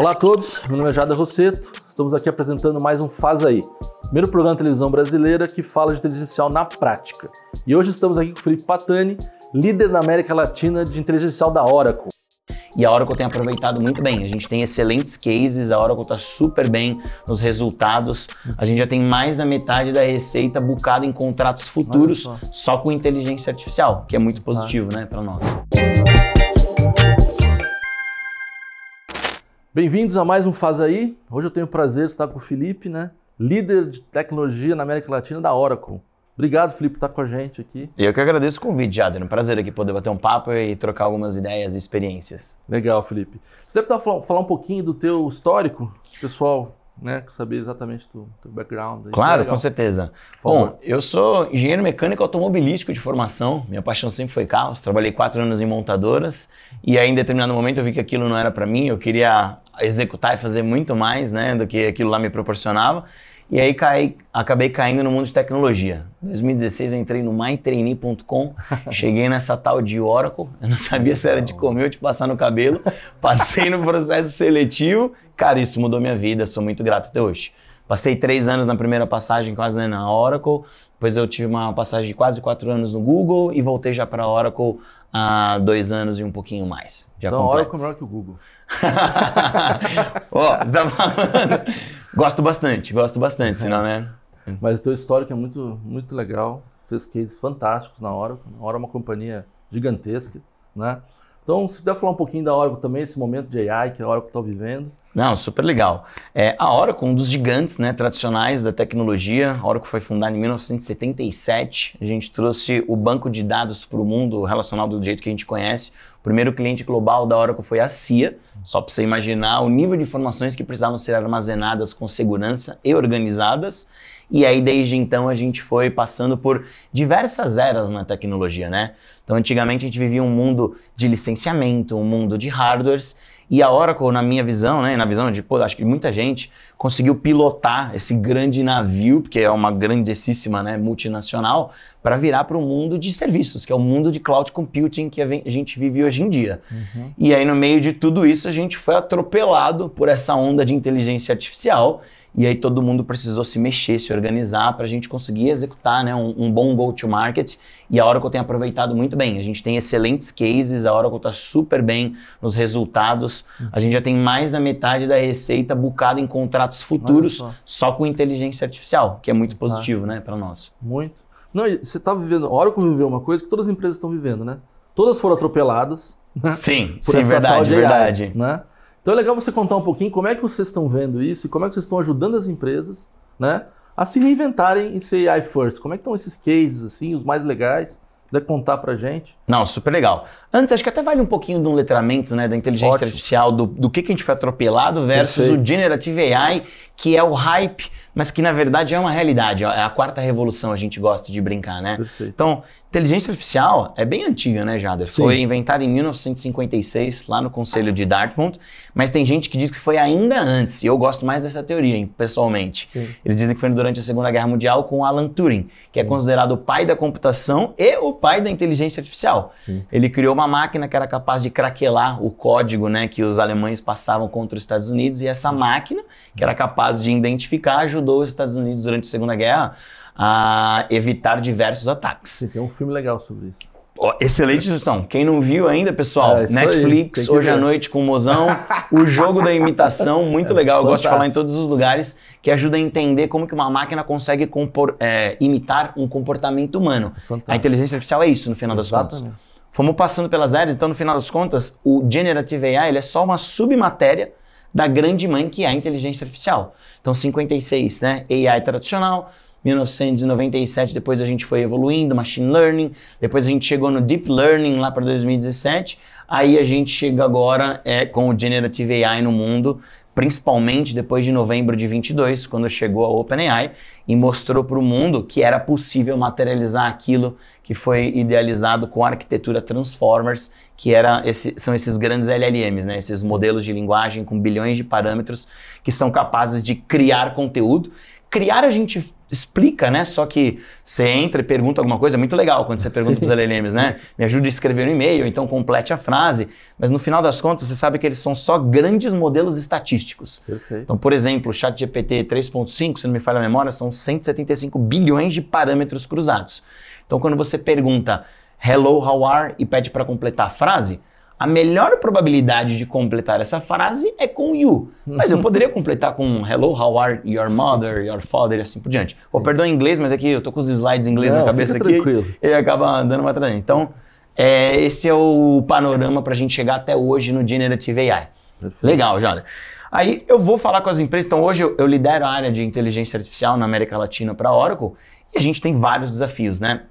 Olá a todos, meu nome é Jada Rosseto, estamos aqui apresentando mais um Faz Aí, primeiro programa de televisão brasileira que fala de inteligência artificial na prática. E hoje estamos aqui com o Felipe Patani, líder na América Latina de inteligência artificial da Oracle. E a Oracle tem aproveitado muito bem. A gente tem excelentes cases, a Oracle está super bem nos resultados. A gente já tem mais da metade da receita bucada em contratos futuros só. com inteligência artificial, que é muito tá. positivo, claro. né, para nós. Bem-vindos a mais um Faz Aí. Hoje eu tenho o prazer de estar com o Felipe, né? líder de tecnologia na América Latina da Oracle. Obrigado, Felipe, por estar com a gente aqui. Eu que agradeço o convite, Jader. prazer aqui poder bater um papo e trocar algumas ideias e experiências. Legal, Felipe. Você deve tá falar um pouquinho do teu histórico, pessoal? né, saber exatamente o teu background. Claro, é com certeza. Bom, eu sou engenheiro mecânico automobilístico de formação. Minha paixão sempre foi carros. Trabalhei quatro anos em montadoras e aí em determinado momento eu vi que aquilo não era para mim. Eu queria executar e fazer muito mais, né, do que aquilo lá me proporcionava. E aí caí, acabei caindo no mundo de tecnologia. Em 2016 eu entrei no mytrainee.com, cheguei nessa tal de Oracle, eu não sabia se era de comer ou de passar no cabelo. Passei no processo seletivo, cara, isso mudou minha vida, sou muito grato até hoje. Passei três anos na primeira passagem, quase né, na Oracle. Depois eu tive uma passagem de quase quatro anos no Google e voltei já para a Oracle há dois anos e um pouquinho mais. Já então, a Oracle é melhor que o Google. Ó, oh, tá falando. Gosto bastante, gosto bastante, é. senão, né? Mas o teu histórico é muito, muito legal. Fez cases fantásticos na Oracle. A Oracle é uma companhia gigantesca, né? Então, se puder falar um pouquinho da Oracle também, esse momento de AI que a Oracle está vivendo. Não, super legal. É, a Oracle, um dos gigantes né, tradicionais da tecnologia, a Oracle foi fundada em 1977. A gente trouxe o banco de dados para o mundo relacional do jeito que a gente conhece. O primeiro cliente global da Oracle foi a CIA, só para você imaginar o nível de informações que precisavam ser armazenadas com segurança e organizadas. E aí, desde então, a gente foi passando por diversas eras na tecnologia, né? Então, antigamente a gente vivia um mundo de licenciamento, um mundo de hardwares, e a Oracle, na minha visão, né, na visão de, pô, acho que muita gente, conseguiu pilotar esse grande navio, porque é uma grandessíssima, né, multinacional, para virar para o mundo de serviços, que é o mundo de cloud computing que a gente vive hoje em dia. Uhum. E aí, no meio de tudo isso, a gente foi atropelado por essa onda de inteligência artificial. E aí todo mundo precisou se mexer, se organizar para a gente conseguir executar né, um, um bom go-to-market. E a Oracle tem aproveitado muito bem. A gente tem excelentes cases, a Oracle está super bem nos resultados. Uhum. A gente já tem mais da metade da receita bucada em contratos contratos futuros só. só. com inteligência artificial, que é muito tá. positivo, né, para nós. Muito. Não, você está vivendo, a Oracle viveu uma coisa que todas as empresas estão vivendo, né? Todas foram atropeladas. Né? Sim, sim, verdade, AI, verdade. Né? Então é legal você contar um pouquinho como é que vocês estão vendo isso e como é que vocês estão ajudando as empresas, né? A se reinventarem em ser AI first. Como é que estão esses cases, assim, os mais legais? Puder contar pra gente? Não, super legal. Antes, acho que até vale um pouquinho de um letramento, né, da inteligência Ótimo. artificial, do, do que, que a gente foi atropelado versus o Generative AI, que é o hype mas que na verdade é uma realidade. É a quarta revolução, a gente gosta de brincar, né? Perfeito. Então, inteligência artificial é bem antiga, né, Jader? Sim. Foi inventada em 1956, lá no Conselho de Dartmouth, mas tem gente que diz que foi ainda antes, e eu gosto mais dessa teoria, pessoalmente. Sim. Eles dizem que foi durante a Segunda Guerra Mundial com Alan Turing, que é considerado o pai da computação e o pai da inteligência artificial. Sim. Ele criou uma máquina que era capaz de craquelar o código né, que os alemães passavam contra os Estados Unidos, e essa máquina, que era capaz de identificar, ajudou os Estados Unidos durante a Segunda Guerra a evitar diversos ataques. Tem um filme legal sobre isso. Oh, excelente discussão. Quem não viu ainda, pessoal, é, Netflix, hoje à noite com o Mozão, o jogo da imitação, muito é, legal. Eu gosto de falar em todos os lugares, que ajuda a entender como que uma máquina consegue compor, é, imitar um comportamento humano. Fantástico. A inteligência artificial é isso, no final Exatamente. das contas. Fomos passando pelas áreas, então no final das contas, o Generative AI ele é só uma submatéria da grande mãe que é a inteligência artificial. Então, 56, né? AI tradicional, 1997 depois a gente foi evoluindo, machine learning, depois a gente chegou no deep learning lá para 2017, aí a gente chega agora é, com o generative AI no mundo principalmente depois de novembro de 22, quando chegou a OpenAI e mostrou para o mundo que era possível materializar aquilo que foi idealizado com a arquitetura Transformers, que era esse, são esses grandes LLMs, né? esses modelos de linguagem com bilhões de parâmetros que são capazes de criar conteúdo Criar a gente explica, né? Só que você entra e pergunta alguma coisa, é muito legal quando você pergunta para os LLMs, né? Me ajude a escrever um e-mail, então complete a frase. Mas no final das contas, você sabe que eles são só grandes modelos estatísticos. Perfeito. Então, por exemplo, o chat GPT 3.5, se não me falha a memória, são 175 bilhões de parâmetros cruzados. Então, quando você pergunta hello, how are e pede para completar a frase, a melhor probabilidade de completar essa frase é com you. Mas eu uhum. poderia completar com hello, how are your mother, your father e assim por diante. Ou oh, em inglês, mas aqui é eu tô com os slides em inglês Não, na cabeça aqui. Tranquilo. E acaba dando uma atrás. Então, é, esse é o panorama para a gente chegar até hoje no Generative AI. Perfeito. Legal, Jader. Aí eu vou falar com as empresas. Então, hoje eu, eu lidero a área de inteligência artificial na América Latina para a Oracle e a gente tem vários desafios, né?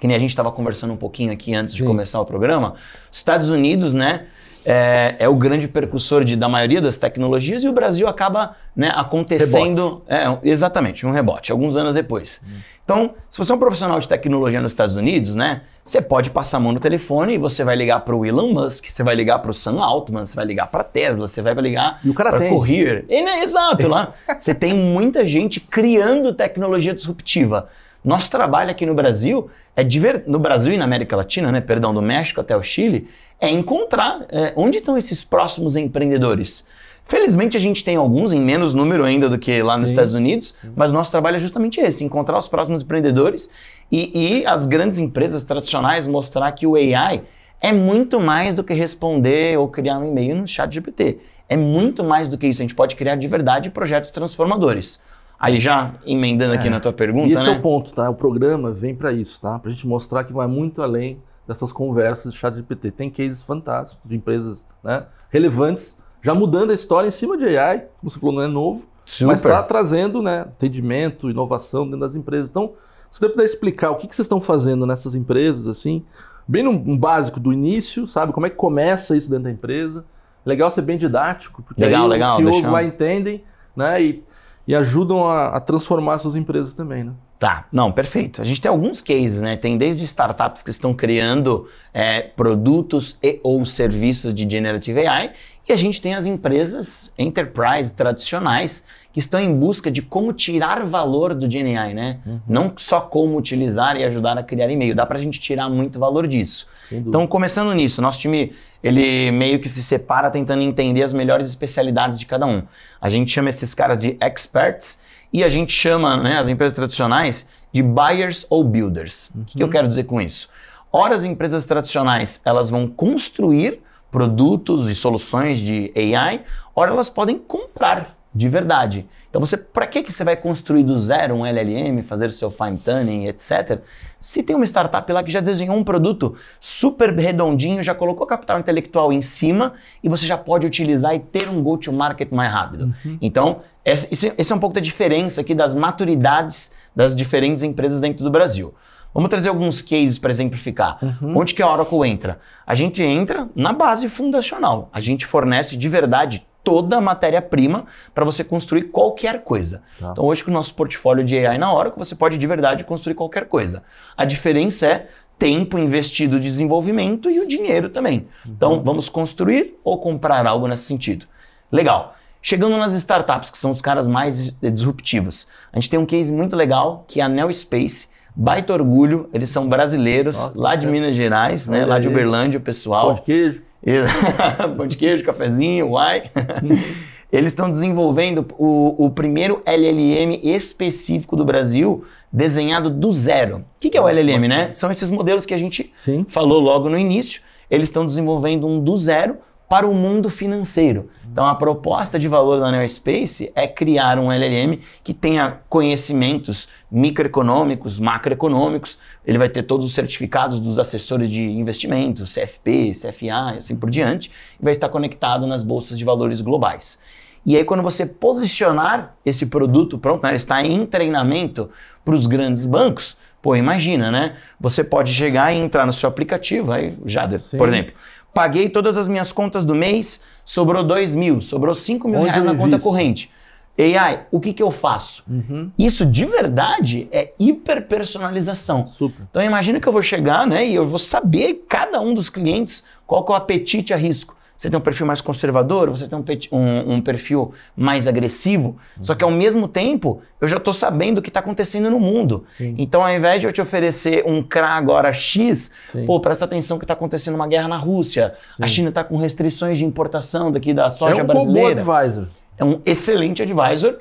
que nem a gente estava conversando um pouquinho aqui antes Sim. de começar o programa, Estados Unidos, né, é, é, o grande percussor de, da maioria das tecnologias e o Brasil acaba né, acontecendo. É, exatamente, um rebote, alguns anos depois. Hum. Então, se você é um profissional de tecnologia nos Estados Unidos, né, você pode passar a mão no telefone e você vai ligar para o Elon Musk, você vai ligar para o Sam Altman, você vai ligar para Tesla, você vai ligar para Courier. E, né, exato, lá você tem muita gente criando tecnologia disruptiva. Nosso trabalho aqui no Brasil é diver... no Brasil e na América Latina, né? Perdão, do México até o Chile, é encontrar é, onde estão esses próximos empreendedores. Felizmente a gente tem alguns em menos número ainda do que lá Sim. nos Estados Unidos, uhum. mas nosso trabalho é justamente esse: encontrar os próximos empreendedores e, e as grandes empresas tradicionais mostrar que o AI é muito mais do que responder ou criar um e-mail no chat GPT. É muito mais do que isso. A gente pode criar de verdade projetos transformadores. Aí já emendando aqui é. na tua pergunta, esse né? é o né? ponto, tá? O programa vem para isso, tá? Para a gente mostrar que vai muito além dessas conversas de chat PT. Tem cases fantásticos de empresas né, relevantes já mudando a história em cima de AI, como você falou, não é novo, Super. mas está trazendo né, atendimento, inovação dentro das empresas. Então, se você puder explicar o que, que vocês estão fazendo nessas empresas, assim, bem no básico do início, sabe? Como é que começa isso dentro da empresa. Legal ser bem didático, porque legal, aí legal, os CEOs lá entendem, né? E e ajudam a, a transformar suas empresas também, né? Tá, não, perfeito. A gente tem alguns cases, né? Tem desde startups que estão criando é, produtos e ou serviços de Generative AI e a gente tem as empresas enterprise tradicionais que estão em busca de como tirar valor do GNI, né? Uhum. Não só como utilizar e ajudar a criar e-mail, dá para a gente tirar muito valor disso. Então, começando nisso, nosso time ele meio que se separa tentando entender as melhores especialidades de cada um. A gente chama esses caras de experts e a gente chama né, as empresas tradicionais de buyers ou builders. Uhum. O que eu uhum. quero dizer com isso? Ora, as empresas tradicionais elas vão construir produtos e soluções de AI, ora elas podem comprar de verdade. Então você, para que que você vai construir do zero um LLM, fazer seu fine tuning, etc? Se tem uma startup lá que já desenhou um produto super redondinho, já colocou capital intelectual em cima e você já pode utilizar e ter um go to market mais rápido. Uhum. Então, esse, esse é um pouco da diferença aqui das maturidades das diferentes empresas dentro do Brasil. Vamos trazer alguns cases para exemplificar. Uhum. Onde que a Oracle entra? A gente entra na base fundacional. A gente fornece de verdade toda a matéria-prima para você construir qualquer coisa. Tá. Então, hoje com o nosso portfólio de AI na Oracle, você pode de verdade construir qualquer coisa. A diferença é tempo investido de desenvolvimento e o dinheiro também. Uhum. Então, vamos construir ou comprar algo nesse sentido. Legal. Chegando nas startups, que são os caras mais disruptivos. A gente tem um case muito legal, que é a Neo Space Baita orgulho, eles são brasileiros, Nossa, lá de é. Minas Gerais, né? Lá de Uberlândia, o pessoal. Pão de queijo. Pão de queijo, cafezinho, uai. Uhum. Eles estão desenvolvendo o, o, primeiro LLM específico do Brasil, desenhado do zero. O que, que é o LLM, né? São esses modelos que a gente Sim. falou logo no início. Eles estão desenvolvendo um do zero para o mundo financeiro. Então, a proposta de valor da Neospace Space é criar um LLM que tenha conhecimentos microeconômicos, macroeconômicos. Ele vai ter todos os certificados dos assessores de investimentos, CFP, CFA e assim por diante, e vai estar conectado nas bolsas de valores globais. E aí, quando você posicionar esse produto pronto, né, ele está em treinamento para os grandes bancos. Pô, imagina, né? Você pode chegar e entrar no seu aplicativo, aí, Jader, Sim. por exemplo. Paguei todas as minhas contas do mês, sobrou 2 mil, sobrou 5 mil Onde reais na conta visto? corrente. AI, o que, que eu faço? Uhum. Isso de verdade é hiperpersonalização. Então imagina que eu vou chegar, né, e eu vou saber cada um dos clientes qual que é o apetite a risco. Você tem um perfil mais conservador, você tem um, um, um perfil mais agressivo. Uhum. Só que ao mesmo tempo, eu já estou sabendo o que está acontecendo no mundo. Sim. Então, ao invés de eu te oferecer um CRA agora X, Sim. pô, presta atenção que está acontecendo uma guerra na Rússia. Sim. A China está com restrições de importação daqui da é soja é um brasileira. Bom advisor. É um excelente advisor.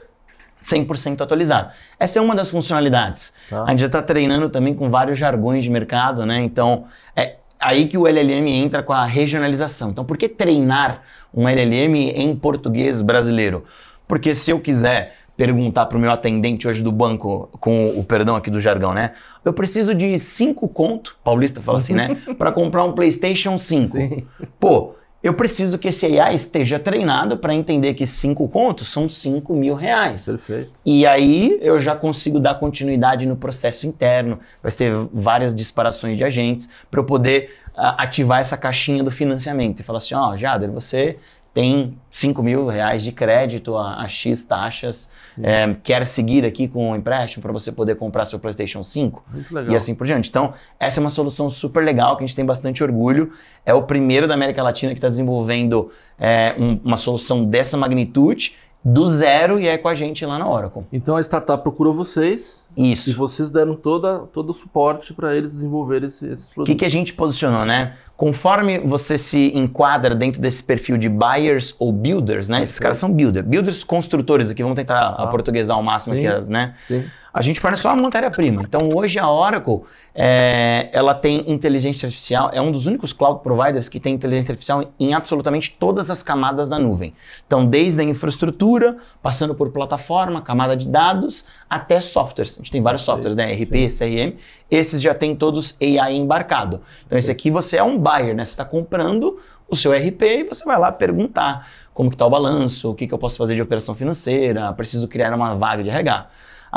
100% atualizado. Essa é uma das funcionalidades. Tá. A gente já está treinando também com vários jargões de mercado, né? Então, é, aí que o LLM entra com a regionalização. Então, por que treinar um LLM em português brasileiro? Porque se eu quiser perguntar para o meu atendente hoje do banco, com o perdão aqui do jargão, né? Eu preciso de cinco conto, paulista fala assim, né? Uhum. para comprar um PlayStation 5. Sim. Pô, eu preciso que esse AI esteja treinado para entender que cinco contos são cinco mil reais. Perfeito. E aí eu já consigo dar continuidade no processo interno. Vai ter várias disparações de agentes para eu poder uh, ativar essa caixinha do financiamento e falar assim: ó, oh, Jader, você tem 5 mil reais de crédito a, a X taxas, é, quer seguir aqui com um empréstimo para você poder comprar seu PlayStation 5 e assim por diante. Então, essa é uma solução super legal que a gente tem bastante orgulho. É o primeiro da América Latina que está desenvolvendo é, um, uma solução dessa magnitude, do zero e é com a gente lá na Oracle. Então a startup procurou vocês, isso. E vocês deram toda, todo o suporte para eles desenvolverem esse, produto. O que, que a gente posicionou, né? Conforme você se enquadra dentro desse perfil de buyers ou builders, né? Esses caras são builders. Builders, construtores aqui, vamos tentar ah. aportuguesar ao máximo Sim. aqui as, né? Sim. A gente fornece só a matéria-prima. Então, hoje a Oracle, é, ela tem inteligência artificial, é um dos únicos cloud providers que tem inteligência artificial em absolutamente todas as camadas da nuvem. Então, desde a infraestrutura, passando por plataforma, camada de dados, até softwares gente tem vários softwares, né? RP, CRM. Esses já tem todos AI embarcado. Então, esse aqui você é um buyer, né? Você está comprando o seu RP e você vai lá perguntar como que está o balanço, o que, que eu posso fazer de operação financeira, preciso criar uma vaga de RH.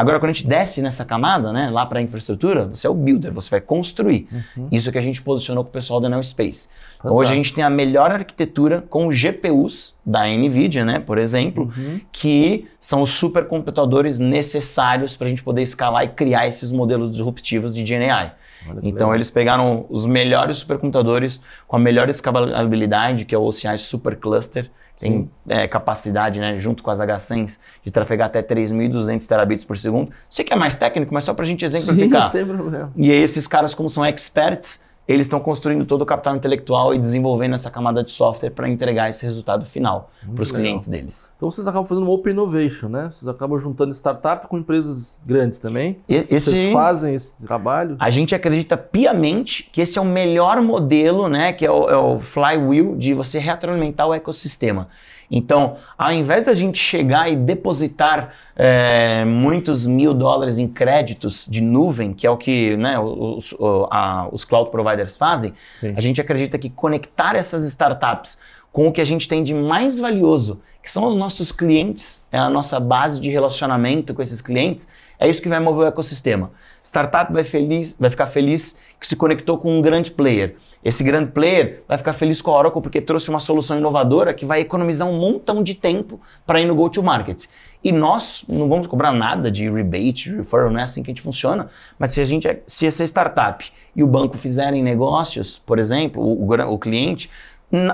Agora, quando a gente desce nessa camada, né, lá para a infraestrutura, você é o builder, você vai construir. Uhum. Isso que a gente posicionou com o pessoal da Neo Space. Então, hoje a gente tem a melhor arquitetura com GPUs da NVIDIA, né, por exemplo, uhum. que são os supercomputadores necessários para a gente poder escalar e criar esses modelos disruptivos de GNI. Então, legal. eles pegaram os melhores supercomputadores com a melhor escalabilidade, que é o OCI Supercluster, tem é, capacidade, né, junto com as H100s, de trafegar até 3.200 terabits por segundo. Sei que é mais técnico, mas só para a gente exemplificar. Sim, sem problema. E esses caras, como são experts, eles estão construindo todo o capital intelectual e desenvolvendo essa camada de software para entregar esse resultado final para os clientes deles. Então vocês acabam fazendo uma open innovation, né? Vocês acabam juntando startup com empresas grandes também. E, esse... Vocês fazem esse trabalho? A gente acredita piamente que esse é o melhor modelo, né? Que é o, é o flywheel de você retroalimentar o ecossistema. Então, ao invés da gente chegar e depositar é, muitos mil dólares em créditos de nuvem, que é o que né, os, a, os cloud providers fazem, Sim. a gente acredita que conectar essas startups com o que a gente tem de mais valioso, que são os nossos clientes, é a nossa base de relacionamento com esses clientes, é isso que vai mover o ecossistema. Startup vai, feliz, vai ficar feliz que se conectou com um grande player. Esse grande player vai ficar feliz com a Oracle porque trouxe uma solução inovadora que vai economizar um montão de tempo para ir no go-to-market. E nós não vamos cobrar nada de rebate, referral, não é assim que a gente funciona. Mas se a gente, é, se essa startup e o banco fizerem negócios, por exemplo, o, o cliente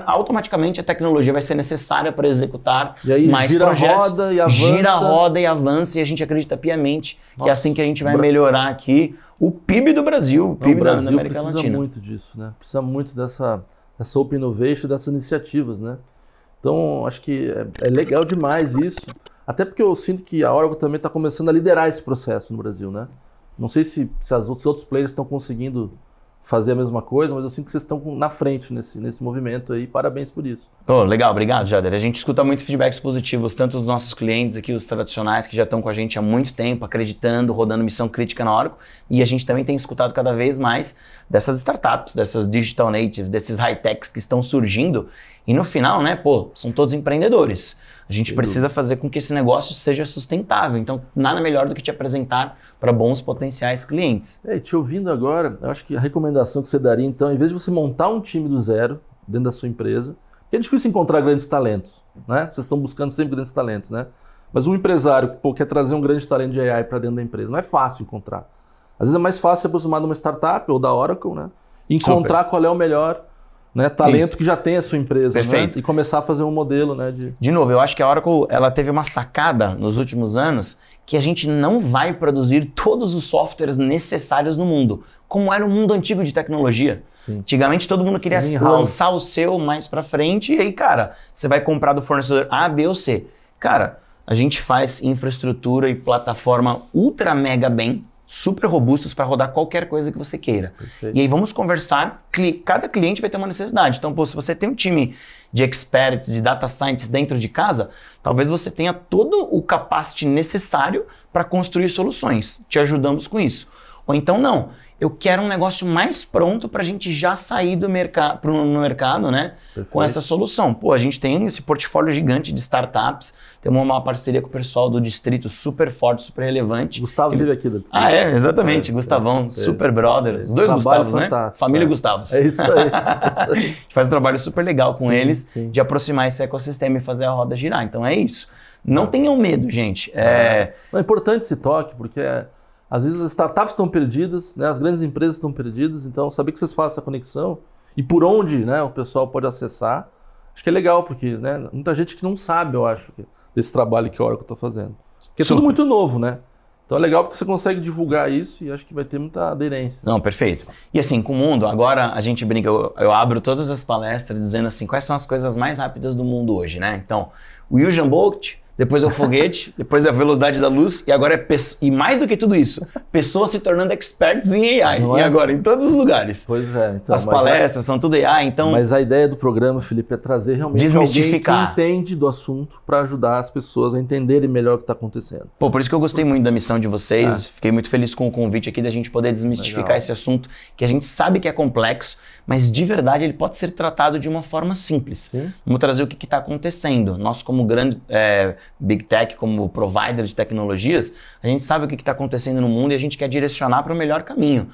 automaticamente a tecnologia vai ser necessária para executar aí, mais gira projetos. Roda e avança. Gira a roda e avança e a gente acredita piamente Nossa, que é assim que a gente vai melhorar aqui o PIB do Brasil, o PIB Não, o Brasil da América precisa Latina. muito disso, né? Precisa muito dessa, dessa Open Innovation, dessas iniciativas, né? Então, acho que é, é legal demais isso. Até porque eu sinto que a Oracle também está começando a liderar esse processo no Brasil, né? Não sei se, se, as outros, outros players estão conseguindo fazer a mesma coisa, mas eu sinto que vocês estão na frente nesse, nesse movimento aí, parabéns por isso. Oh, legal, obrigado, Jader. A gente escuta muitos feedbacks positivos, tanto dos nossos clientes aqui, os tradicionais que já estão com a gente há muito tempo, acreditando, rodando missão crítica na Oracle, e a gente também tem escutado cada vez mais dessas startups, dessas digital natives, desses high-techs que estão surgindo, e no final, né, pô, são todos empreendedores. A gente precisa fazer com que esse negócio seja sustentável. Então, nada melhor do que te apresentar para bons potenciais clientes. É, te ouvindo agora, acho que a recomendação que você daria, então, em vez de você montar um time do zero dentro da sua empresa, porque é difícil encontrar grandes talentos, né? Vocês estão buscando sempre grandes talentos, né? Mas um empresário que quer trazer um grande talento de AI para dentro da empresa, não é fácil encontrar. Às vezes é mais fácil se aproximar de uma startup ou da Oracle, né? Encontrar Super. qual é o melhor né, talento Isso. que já tem a sua empresa né, Perfeito. Né? e começar a fazer um modelo. Né, de... de novo, eu acho que a Oracle ela teve uma sacada nos últimos anos que a gente não vai produzir todos os softwares necessários no mundo, como era o mundo antigo de tecnologia. Sim. Antigamente todo mundo queria lançar o seu mais para frente e aí, cara, você vai comprar do fornecedor A, B ou C. Cara, a gente faz infraestrutura e plataforma ultra mega bem super robustos para rodar qualquer coisa que você queira. Perfeito. E aí vamos conversar, cada cliente vai ter uma necessidade. Então, pô, se você tem um time de experts, de data scientists dentro de casa, talvez você tenha todo o capacity necessário para construir soluções. Te ajudamos com isso. Ou então não eu quero um negócio mais pronto para a gente já sair do mercado, no mercado, né? Perfeito. Com essa solução. Pô, a gente tem esse portfólio gigante de startups, temos uma parceria com o pessoal do Distrito super forte, super relevante. Gustavo que... vive aqui do Distrito. Ah, é, exatamente. É, Gustavão, é, é. super é, brother. Os dois Gustavos, né? Família é. Gustavos. É isso aí. É a gente faz um trabalho super legal com sim, eles sim. de aproximar esse ecossistema e fazer a roda girar. Então é isso. Não tenham medo, gente. É, é importante esse toque, porque às vezes as startups estão perdidas, né? as grandes empresas estão perdidas, então saber que vocês fazem essa conexão e por onde né, o pessoal pode acessar, acho que é legal, porque né, muita gente que não sabe, eu acho, desse trabalho que a Oracle está fazendo. Porque é tudo muito novo, né? Então é legal porque você consegue divulgar isso e acho que vai ter muita aderência. Não, perfeito. E assim, com o mundo, agora a gente brinca, eu, eu, abro todas as palestras dizendo assim, quais são as coisas mais rápidas do mundo hoje, né? Então, o Usain Bolt depois é o foguete, depois é a velocidade da luz, e agora é e mais do que tudo isso, pessoas se tornando experts em AI. E é? agora, em todos os lugares. Pois é. Então, As é- palestras são tudo AI, então. Mas a ideia do programa, Felipe, é trazer realmente desmistificar. alguém que entende do assunto para ajudar as pessoas a entenderem melhor o que está acontecendo. Pô, por isso que eu gostei muito da missão de vocês. É. Fiquei muito feliz com o convite aqui da gente poder desmistificar Legal. esse assunto que a gente sabe que é complexo mas de verdade ele pode ser tratado de uma forma simples. Sim. Vamos trazer o que está acontecendo. Nós, como grande é, big tech, como provider de tecnologias, a gente sabe o que está acontecendo no mundo e a gente quer direcionar para o melhor caminho.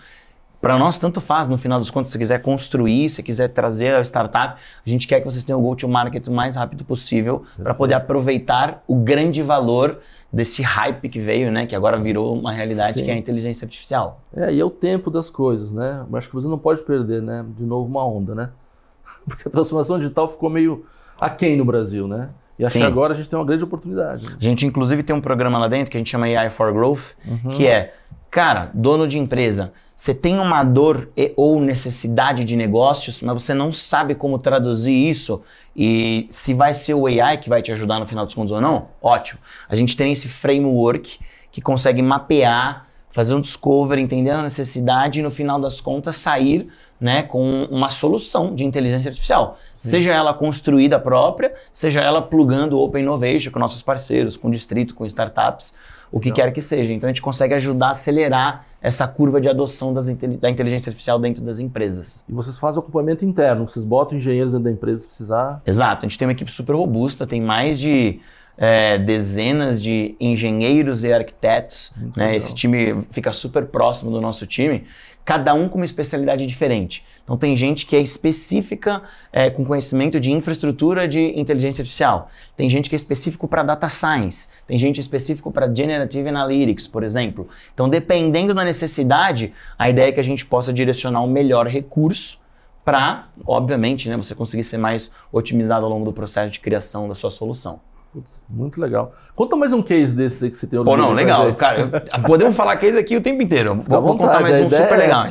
Para nós, tanto faz, no final dos contos, se quiser construir, se quiser trazer a startup, a gente quer que vocês tenham o go-to-market o mais rápido possível para poder aproveitar o grande valor desse hype que veio, né? Que agora virou uma realidade Sim. que é a inteligência artificial. É, e é o tempo das coisas, né? Eu acho que você não pode perder, né? De novo uma onda, né? Porque a transformação digital ficou meio aquém no Brasil, né? E acho que agora a gente tem uma grande oportunidade. Né? A gente, inclusive, tem um programa lá dentro que a gente chama AI for Growth, uhum. que é, cara, dono de empresa, você tem uma dor e, ou necessidade de negócios, mas você não sabe como traduzir isso e se vai ser o AI que vai te ajudar no final dos contos ou não? Ótimo. A gente tem esse framework que consegue mapear, fazer um discover, entender a necessidade e no final das contas sair né, com uma solução de inteligência artificial. Sim. Seja ela construída própria, seja ela plugando Open Innovation com nossos parceiros, com o distrito, com startups, o que então. quer que seja. Então a gente consegue ajudar a acelerar essa curva de adoção da inteligência artificial dentro das empresas. E vocês fazem o acompanhamento interno, vocês botam engenheiros dentro da empresa se precisar? Exato, a gente tem uma equipe super robusta, tem mais de é, dezenas de engenheiros e arquitetos. Né? Esse time fica super próximo do nosso time, cada um com uma especialidade diferente. Então, tem gente que é específica é, com conhecimento de infraestrutura de inteligência artificial, tem gente que é específico para data science, tem gente específico para generative analytics, por exemplo. Então, dependendo da necessidade, a ideia é que a gente possa direcionar o um melhor recurso para, obviamente, né, você conseguir ser mais otimizado ao longo do processo de criação da sua solução. Putz, muito legal. Conta mais um case desse que você tem. Pô, não, legal. Cara, podemos falar case aqui o tempo inteiro. Vou, contar mais um super é legal.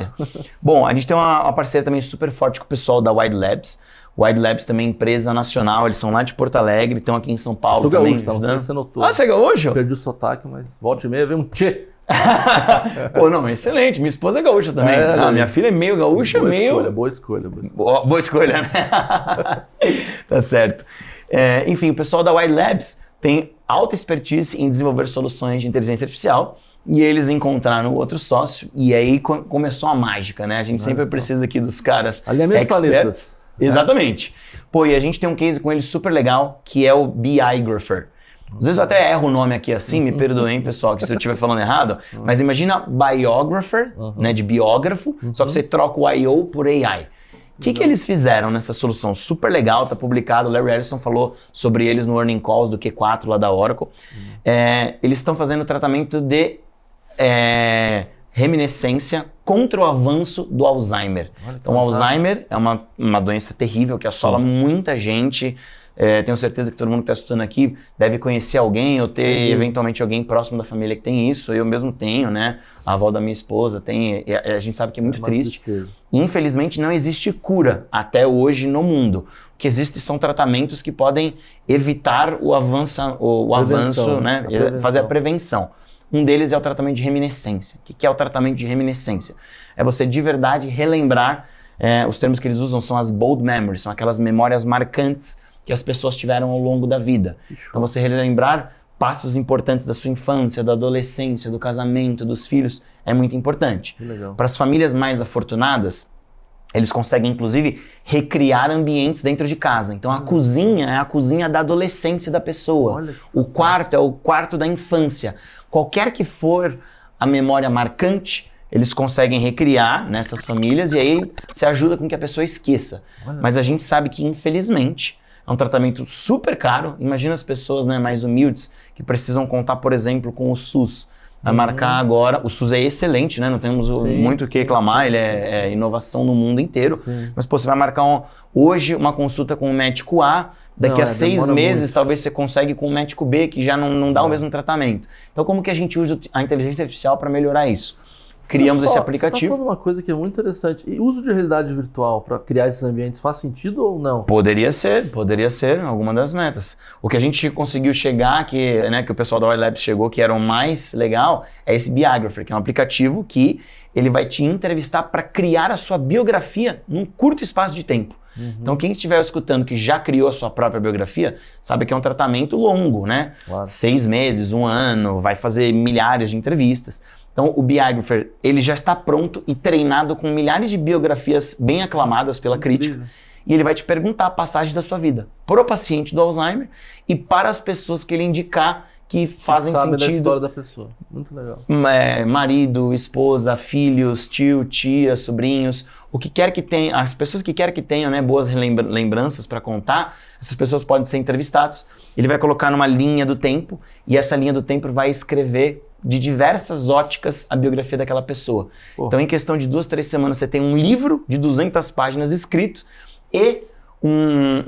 Bom, a gente tem uma, uma, parceria também super forte com o pessoal da Wide Labs. Wide Labs também é empresa nacional, eles são lá de Porto Alegre, estão aqui em São Paulo sou também. Gaúcho, tá? Não né? você notou. Ah, você é gaúcho? Perdi o sotaque, mas volta e meia vem um tchê. Pô, não, excelente. Minha esposa é gaúcha também. É, ah, minha filha é meio gaúcha, boa meio. Escolha, boa escolha, boa escolha. Boa, boa escolha, né? tá certo. É, enfim, o pessoal da Y Labs tem alta expertise em desenvolver soluções de inteligência artificial e eles encontraram outro sócio e aí co começou a mágica, né? A gente Olha sempre só. precisa aqui dos caras Alinhamento experts. Né? Exatamente. Pô, e a gente tem um case com ele super legal que é o Biographer. Às vezes eu até erro o nome aqui assim, me uhum. perdoem, pessoal, que se eu estiver falando errado, uhum. mas imagina biographer, uhum. né, de biógrafo, só que você troca o IO por AI. O que, que eles fizeram nessa solução? Super legal, tá publicado. O Larry Ellison falou sobre eles no Earning Calls do Q4 lá da Oracle. Uhum. É, eles estão fazendo tratamento de é, reminiscência contra o avanço do Alzheimer. então, o Alzheimer é uma, uma doença terrível que assola uhum. muita gente. É, tenho certeza que todo mundo que está estudando aqui deve conhecer alguém ou ter uhum. eventualmente alguém próximo da família que tem isso. Eu mesmo tenho, né? A avó da minha esposa tem. a, a gente sabe que é muito é triste. Tristeza. Infelizmente, não existe cura até hoje no mundo. O que existe são tratamentos que podem evitar o, avança, o, o avanço, né? A fazer a prevenção. Um deles é o tratamento de reminiscência. O que é o tratamento de reminiscência? É você de verdade relembrar. É, os termos que eles usam são as bold memories, são aquelas memórias marcantes que as pessoas tiveram ao longo da vida. Então você relembrar passos importantes da sua infância, da adolescência, do casamento, dos filhos, é muito importante. Para as famílias mais afortunadas, eles conseguem, inclusive, recriar ambientes dentro de casa. Então, a hum. cozinha é a cozinha da adolescência da pessoa. Olha. O quarto é o quarto da infância. Qualquer que for a memória marcante, eles conseguem recriar nessas famílias e aí se ajuda com que a pessoa esqueça. Olha. Mas a gente sabe que, infelizmente, é um tratamento super caro. Imagina as pessoas né, mais humildes que precisam contar, por exemplo, com o SUS. Vai uhum. marcar agora. O SUS é excelente, né? Não temos Sim. muito o que reclamar, ele é, é inovação no mundo inteiro. Sim. Mas, pô, você vai marcar um, hoje uma consulta com o médico A, daqui não, a é, seis meses muito. talvez você consegue com o médico B, que já não, não dá é. o mesmo tratamento. Então, como que a gente usa a inteligência artificial para melhorar isso? criamos só, esse aplicativo. Você tá uma coisa que é muito interessante. E uso de realidade virtual para criar esses ambientes faz sentido ou não? Poderia ser, poderia ser alguma das metas. O que a gente conseguiu chegar, que, né, que o pessoal da Wild Labs chegou, que era o mais legal, é esse Biographer, que é um aplicativo que ele vai te entrevistar para criar a sua biografia num curto espaço de tempo. Uhum. Então, quem estiver escutando que já criou a sua própria biografia, sabe que é um tratamento longo, né? Claro. Seis meses, um ano, vai fazer milhares de entrevistas. Então, o Biographer, ele já está pronto e treinado com milhares de biografias bem aclamadas pela crítica. E ele vai te perguntar a passagem da sua vida para o paciente do Alzheimer e para as pessoas que ele indicar que fazem sabe sentido. Da história da pessoa. Muito legal. É, marido, esposa, filhos, tio, tia, sobrinhos, o que quer que tenha, as pessoas que quer que tenham, né, boas lembra lembranças para contar, essas pessoas podem ser entrevistadas. Ele vai colocar numa linha do tempo e essa linha do tempo vai escrever de diversas óticas a biografia daquela pessoa. Então, em questão de duas, três semanas, você tem um livro de 200 páginas escrito e um,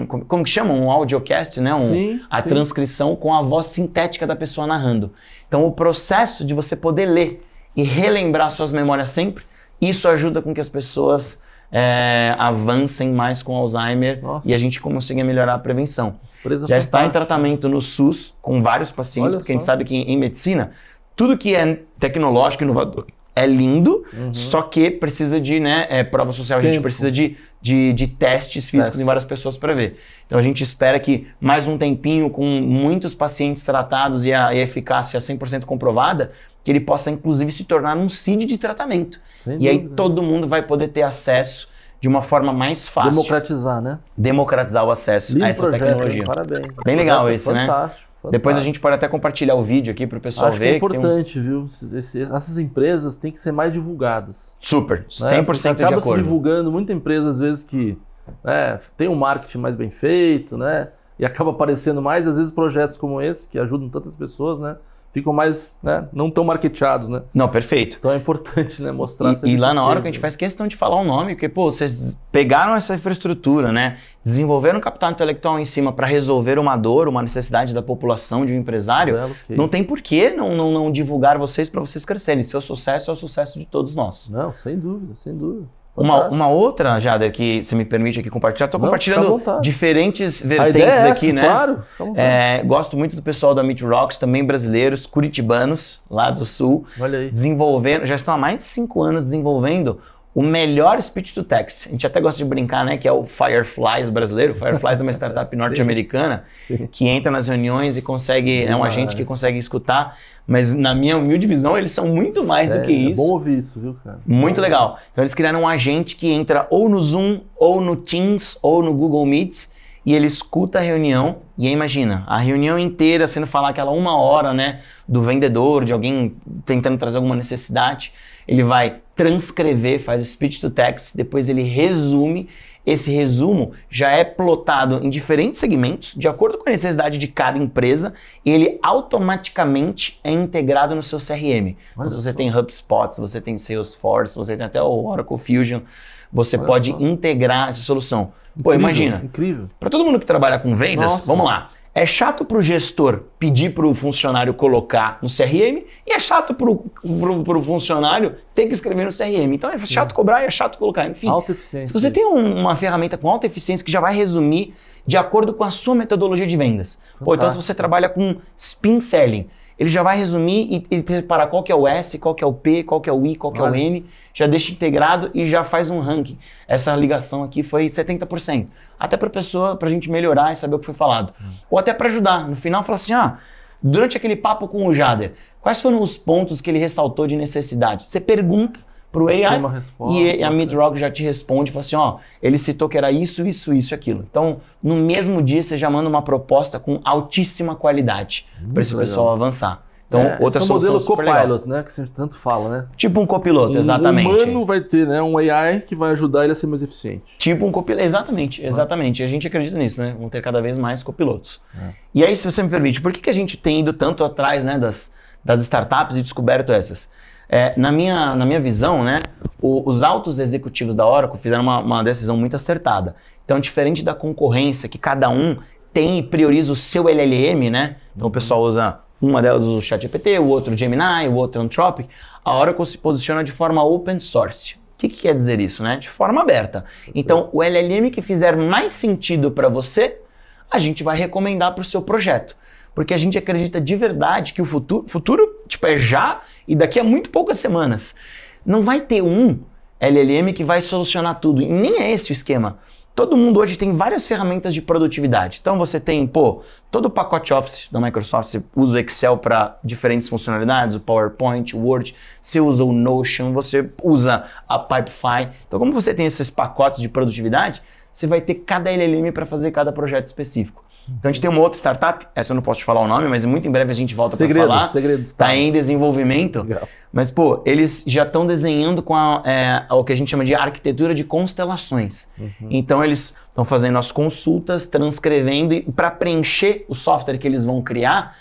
um como que chama? Um audiocast, né? Um, sim, a sim. transcrição com a voz sintética da pessoa narrando. Então, o processo de você poder ler e relembrar suas memórias sempre, isso ajuda com que as pessoas é, avancem mais com Alzheimer Nossa. e a gente consiga melhorar a prevenção. Já está em tratamento no SUS com vários pacientes, Olha porque só. a gente sabe que em, em medicina, tudo que é tecnológico, inovador, é lindo, uhum. só que precisa de né, é, prova social, Tempo. a gente precisa de, de, de testes físicos Teste. em várias pessoas para ver. Então a gente espera que mais um tempinho, com muitos pacientes tratados e a, a eficácia 100% comprovada, que ele possa inclusive se tornar um CID de tratamento. Sem e dúvida. aí todo mundo vai poder ter acesso de uma forma mais fácil. Democratizar, né? Democratizar o acesso Lindo a essa projeto, tecnologia. Parabéns. Bem legal esse, fantástico. né? Fantástico. Fantástico. Depois a gente pode até compartilhar o vídeo aqui para o pessoal Acho é ver. Que é importante, que um... viu? Esse, essas empresas têm que ser mais divulgadas. Super, 100% né? Porque acaba de acordo. Se divulgando muita empresa às vezes que né, tem um marketing mais bem feito, né? E acaba aparecendo mais às vezes projetos como esse que ajudam tantas pessoas, né? ficam mais, né, não tão marketeados, né? Não, perfeito. Então é importante, né, mostrar. E, e lá na hora que a gente faz questão de falar o um nome, porque pô, vocês pegaram essa infraestrutura, né? Desenvolveram capital intelectual em cima para resolver uma dor, uma necessidade da população de um empresário. Belo, não tem porquê não, não, não divulgar vocês para vocês crescerem. Seu sucesso é o sucesso de todos nós. Não, sem dúvida, sem dúvida. Uma, uma, outra, Jada, que se me permite aqui compartilhar, estou compartilhando diferentes vertentes é aqui, essa, né? Claro. É, gosto muito do pessoal da Meet Rocks, também brasileiros, curitibanos, lá do sul. Olha aí. Desenvolvendo, já estão há mais de cinco anos desenvolvendo o melhor speech to text. A gente até gosta de brincar, né? Que é o Fireflies brasileiro. Fireflies é uma startup norte-americana que entra nas reuniões e consegue. Demais. É um agente que consegue escutar. Mas na minha humilde visão, eles são muito mais é, do que é isso. É bom ouvir isso, viu, cara? Muito é. legal. Então eles criaram um agente que entra ou no Zoom, ou no Teams, ou no Google Meet. E ele escuta a reunião e aí imagina, a reunião inteira sendo falar aquela uma hora, né? Do vendedor, de alguém tentando trazer alguma necessidade ele vai transcrever, faz o speech to text, depois ele resume. Esse resumo já é plotado em diferentes segmentos, de acordo com a necessidade de cada empresa, e ele automaticamente é integrado no seu CRM. Mas então, se você tem HubSpot, se você tem Salesforce, você tem até o Oracle Fusion, você Olha pode só. integrar essa solução. Incrível, Pô, imagina. Incrível. Para todo mundo que trabalha com vendas, Nossa. vamos lá. É chato para o gestor pedir para o funcionário colocar no CRM e é chato para o funcionário ter que escrever no CRM. Então é chato cobrar e é chato colocar. Enfim, se você tem um, uma ferramenta com alta eficiência que já vai resumir de acordo com a sua metodologia de vendas. então se você trabalha com spin selling, ele já vai resumir e, e preparar qual que é o S, qual que é o P, qual que é o I, qual que é o N, já deixa integrado e já faz um ranking. Essa ligação aqui foi 70%. Até para a pessoa, para a gente melhorar e saber o que foi falado. Hum. Ou até para ajudar. No final, falar assim, ah, durante aquele papo com o Jader, quais foram os pontos que ele ressaltou de necessidade? Você pergunta para o AI resposta, e a né? Midrock já te responde, fala assim, ó, ele citou que era isso, isso, isso, aquilo. Então, no mesmo dia, você já manda uma proposta com altíssima qualidade para esse legal. pessoal avançar. Então, é, outra esse é um modelo copilot, né? Que você tanto fala, né? Tipo um copiloto, exatamente. Um humano vai ter, né? Um AI que vai ajudar ele a ser mais eficiente. Tipo um copiloto, exatamente, né? exatamente. É. A gente acredita nisso, né? Vão ter cada vez mais copilotos. É. E aí, se você me permite, por que, que a gente tem ido tanto atrás, né? Das, das startups e descoberto essas? É, na, minha, na minha visão, né, o, os altos executivos da Oracle fizeram uma, uma decisão muito acertada. Então, diferente da concorrência, que cada um tem e prioriza o seu LLM, né? Então, o pessoal usa uma delas usa o ChatGPT, o outro Gemini, o outro Anthropic. A Oracle se posiciona de forma open source. O que, que quer dizer isso, né? De forma aberta. Então, o LLM que fizer mais sentido para você, a gente vai recomendar para o seu projeto porque a gente acredita de verdade que o futuro, futuro tipo, é já e daqui a muito poucas semanas. Não vai ter um LLM que vai solucionar tudo, e nem é esse o esquema. Todo mundo hoje tem várias ferramentas de produtividade. Então você tem, pô, todo o pacote Office da Microsoft, você usa o Excel para diferentes funcionalidades, o PowerPoint, o Word, você usa o Notion, você usa a Pipefy. Então como você tem esses pacotes de produtividade, você vai ter cada LLM para fazer cada projeto específico. Então a gente tem uma outra startup, essa eu não posso te falar o nome, mas muito em breve a gente volta para falar. Segredo, está em desenvolvimento. Legal. Mas pô, eles já estão desenhando com a, é, o que a gente chama de arquitetura de constelações. Uhum. Então eles estão fazendo as consultas, transcrevendo para preencher o software que eles vão criar.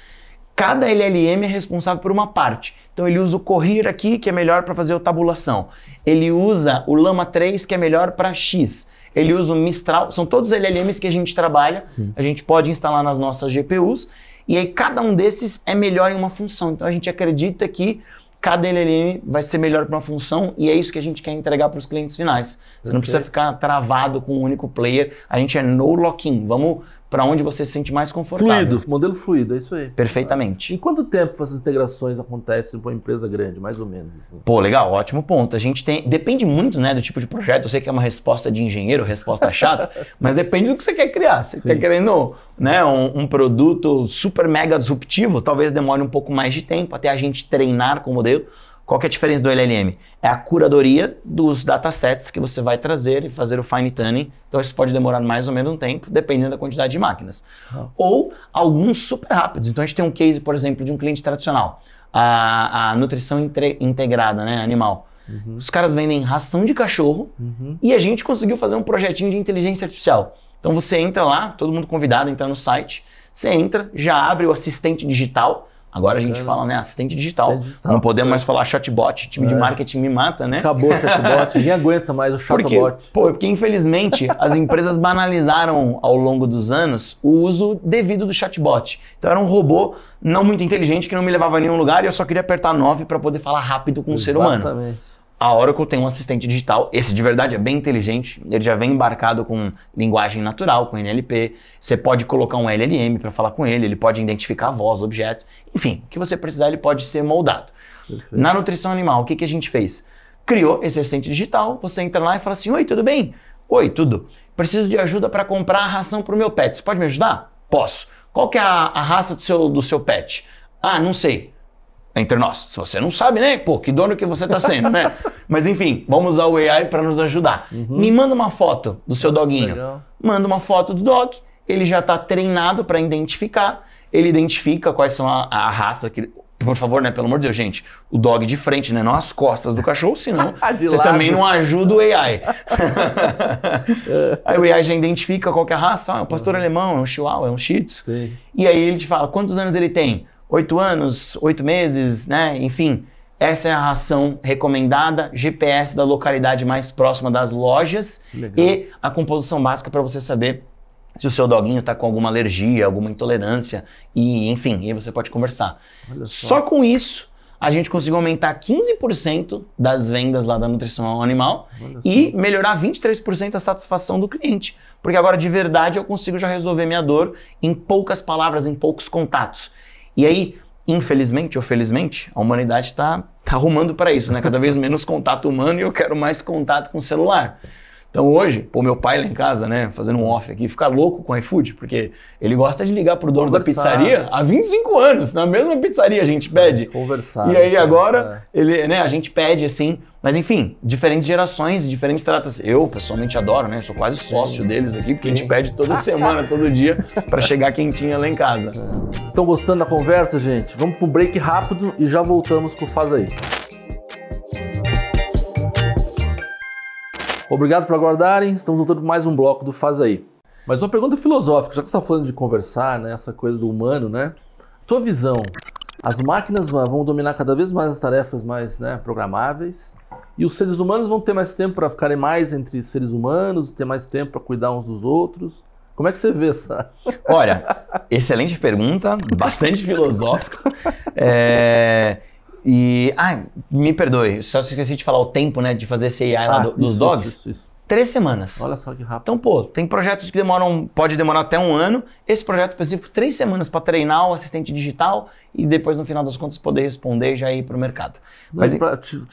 Cada LLM é responsável por uma parte. Então ele usa o Corrir aqui, que é melhor para fazer a tabulação. Ele usa o Lama 3, que é melhor para X ele usa o Mistral, são todos LLMs que a gente trabalha, Sim. a gente pode instalar nas nossas GPUs, e aí cada um desses é melhor em uma função. Então a gente acredita que cada LLM vai ser melhor para uma função e é isso que a gente quer entregar para os clientes finais. Você okay. não precisa ficar travado com um único player. A gente é no lock-in. Vamos para onde você se sente mais confortável. Fluido, modelo fluido, é isso aí. Perfeitamente. Em quanto tempo essas integrações acontecem para uma empresa grande, mais ou menos? Pô, legal, ótimo ponto. A gente tem, depende muito, né, do tipo de projeto. Eu sei que é uma resposta de engenheiro, resposta chata, mas depende do que você quer criar. Você está querendo, né, um, um produto super mega disruptivo, talvez demore um pouco mais de tempo até a gente treinar com o modelo. Qual que é a diferença do LLM? É a curadoria dos datasets que você vai trazer e fazer o fine tuning. Então isso pode demorar mais ou menos um tempo, dependendo da quantidade de máquinas. Ah. Ou alguns super rápidos. Então a gente tem um case, por exemplo, de um cliente tradicional, a, a nutrição entre, integrada, né, animal. Uhum. Os caras vendem ração de cachorro uhum. e a gente conseguiu fazer um projetinho de inteligência artificial. Então você entra lá, todo mundo convidado a entrar no site, você entra, já abre o assistente digital, Agora a gente fala, né, assistente digital. digital. Não podemos é. mais falar chatbot, time é. de marketing me mata, né? Acabou o chatbot, ninguém aguenta mais o chatbot. Porque, pô, porque infelizmente as empresas banalizaram ao longo dos anos o uso devido do chatbot. Então era um robô não muito inteligente que não me levava a nenhum lugar e eu só queria apertar 9 para poder falar rápido com o um ser humano. Exatamente. A Oracle tem um assistente digital, esse de verdade é bem inteligente, ele já vem embarcado com linguagem natural, com NLP, você pode colocar um LLM para falar com ele, ele pode identificar a voz, objetos, enfim, o que você precisar ele pode ser moldado. Perfeito. Na nutrição animal, o que, que a gente fez? Criou esse assistente digital, você entra lá e fala assim, oi, tudo bem? Oi, tudo. Preciso de ajuda para comprar a ração para o meu pet, você pode me ajudar? Posso. Qual que é a, a raça do seu, do seu pet? Ah, não sei entre nós. Se você não sabe, né? Pô, que dono que você tá sendo, né? Mas enfim, vamos usar o AI para nos ajudar. Uhum. Me manda uma foto do seu doguinho. Legal. Manda uma foto do dog, ele já tá treinado para identificar, ele identifica quais são a, a raça que por favor, né? Pelo amor de Deus, gente. O dog de frente, né? Não as costas do cachorro, senão ah, você lado. também não ajuda o AI. aí o AI já identifica qual é a raça. Ah, é um pastor uhum. alemão, é um chihuahua, é um shih tzu. Sim. E aí ele te fala quantos anos ele tem oito anos, oito meses, né? Enfim, essa é a ração recomendada, GPS da localidade mais próxima das lojas Legal. e a composição básica para você saber se o seu doguinho está com alguma alergia, alguma intolerância e enfim, aí você pode conversar. Só. só. com isso a gente conseguiu aumentar 15% das vendas lá da nutrição ao animal e melhorar 23% a satisfação do cliente, porque agora de verdade eu consigo já resolver minha dor em poucas palavras, em poucos contatos. E aí, infelizmente ou felizmente, a humanidade está tá arrumando tá para isso, né? Cada vez menos contato humano e eu quero mais contato com o celular. Então hoje, o meu pai lá em casa, né, fazendo um off aqui, fica louco com o iFood, porque ele gosta de ligar pro dono Conversar. da pizzaria há 25 anos, na mesma pizzaria a gente é, pede. Conversar. E aí né? agora, é. ele, né, a gente pede assim, mas enfim, diferentes gerações, diferentes tratas. Eu pessoalmente adoro, né? Sou quase sócio deles aqui, porque Sim. a gente pede toda semana, todo dia, para chegar quentinha lá em casa. É. Estão gostando da conversa, gente? Vamos pro break rápido e já voltamos com o Faz aí. Obrigado por aguardarem. Estamos voltando mais um bloco do Faz Aí. Mas uma pergunta filosófica, já que você está falando de conversar, né? Essa coisa do humano, né? Tua visão, as máquinas vão dominar cada vez mais as tarefas mais né, programáveis e os seres humanos vão ter mais tempo para ficarem mais entre seres humanos, ter mais tempo para cuidar uns dos outros. Como é que você vê essa? Olha, excelente pergunta, bastante filosófica. É... E. Ai, me perdoe, só esqueci de falar o tempo, né? De fazer esse AI ah, lá do, dos isso, dogs. Isso, isso, Três semanas. Olha só que rápido. Então, pô, tem projetos que demoram, pode demorar até um ano. Esse projeto específico, três semanas para treinar o assistente digital e depois, no final das contas, poder responder e já ir para o mercado. Mas, Mas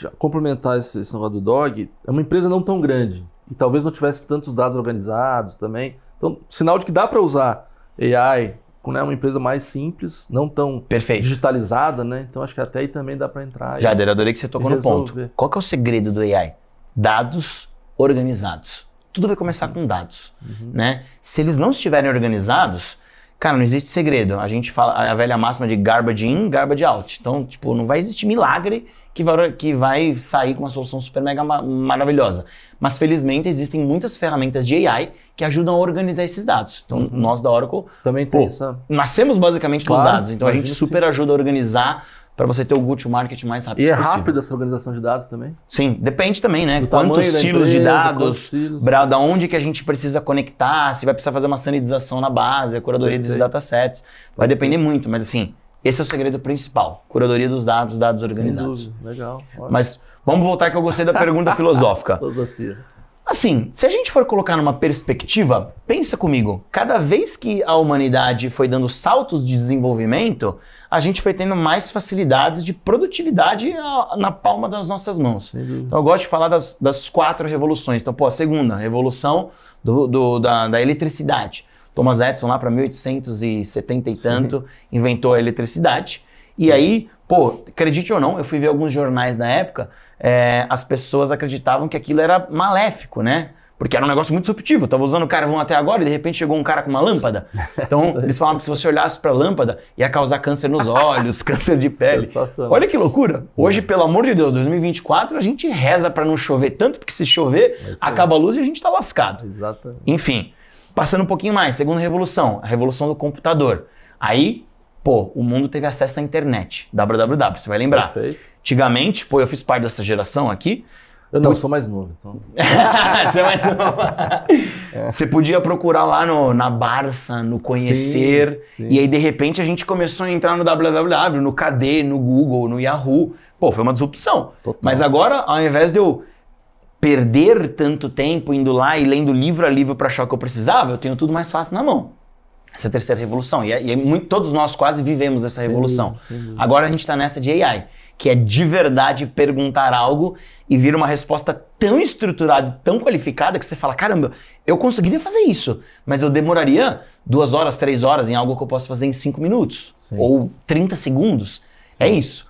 para complementar esse, esse negócio do dog, é uma empresa não tão grande e talvez não tivesse tantos dados organizados também. Então, sinal de que dá para usar AI Banco, né? Uma empresa mais simples, não tão Perfeito. digitalizada, né? Então acho que até aí também dá para entrar. Já, e, adorei que você tocou no ponto. Qual que é o segredo do AI? Dados organizados. Tudo vai começar com dados, uhum. né? Se eles não estiverem organizados, cara, não existe segredo. A gente fala a velha máxima de garbage in, garbage out. Então, tipo, não vai existir milagre que vai, que vai sair com uma solução super mega maravilhosa. Mas felizmente existem muitas ferramentas de AI que ajudam a organizar esses dados. Então, uhum. nós da Oracle também pô, essa... nascemos basicamente claro, com os dados. Então a gente super sim. ajuda a organizar para você ter o go to market mais rápido. E é possível. rápido essa organização de dados também? Sim, depende também, né? Do quantos silos empresa, de dados, bra, da né? onde que a gente precisa conectar, se vai precisar fazer uma sanitização na base, a curadoria dos datasets. Vai depender muito, mas assim, esse é o segredo principal. Curadoria dos dados, dados organizados. Sem dúvida. Legal. Olha. Mas vamos voltar que eu gostei da pergunta filosófica. Filosofia. Assim, se a gente for colocar numa perspectiva, pensa comigo, cada vez que a humanidade foi dando saltos de desenvolvimento, a gente foi tendo mais facilidades de produtividade na palma das nossas mãos. Então eu gosto de falar das, das, quatro revoluções. Então, pô, a segunda, a revolução do, do, da, da eletricidade. Thomas Edison, lá para 1870 e tanto, inventou a eletricidade. E aí, pô, acredite ou não, eu fui ver alguns jornais na época, é, as pessoas acreditavam que aquilo era maléfico, né? Porque era um negócio muito disruptivo. Eu tava usando carvão até agora e de repente chegou um cara com uma lâmpada. Então, eles falavam que se você olhasse para a lâmpada, ia causar câncer nos olhos, câncer de pele. Olha que loucura. Hoje, pelo amor de Deus, 2024, a gente reza para não chover tanto, porque se chover, acaba a luz e a gente está lascado. Exatamente. Enfim, Passando um pouquinho mais, segunda revolução, a revolução do computador. Aí, pô, o mundo teve acesso à internet, www, você vai lembrar. Perfeito. Antigamente, pô, eu fiz parte dessa geração aqui, eu não, sou mais novo. Então... você é mais novo. É. Você podia procurar lá no, na Barça, no Conhecer. Sim, sim. E aí, de repente, a gente começou a entrar no www, no KD, no Google, no Yahoo. Pô, foi uma disrupção. Total. Mas agora, ao invés de eu perder tanto tempo indo lá e lendo livro a livro para achar o que eu precisava, eu tenho tudo mais fácil na mão. Essa é terceira revolução. E, é, e é muito, todos nós quase vivemos essa revolução. Sim, sim. Agora a gente está nessa de AI, que é de verdade perguntar algo e vir uma resposta tão estruturada, tão qualificada, que você fala: caramba, eu conseguiria fazer isso, mas eu demoraria duas horas, três horas em algo que eu posso fazer em cinco minutos sim. ou 30 segundos. É isso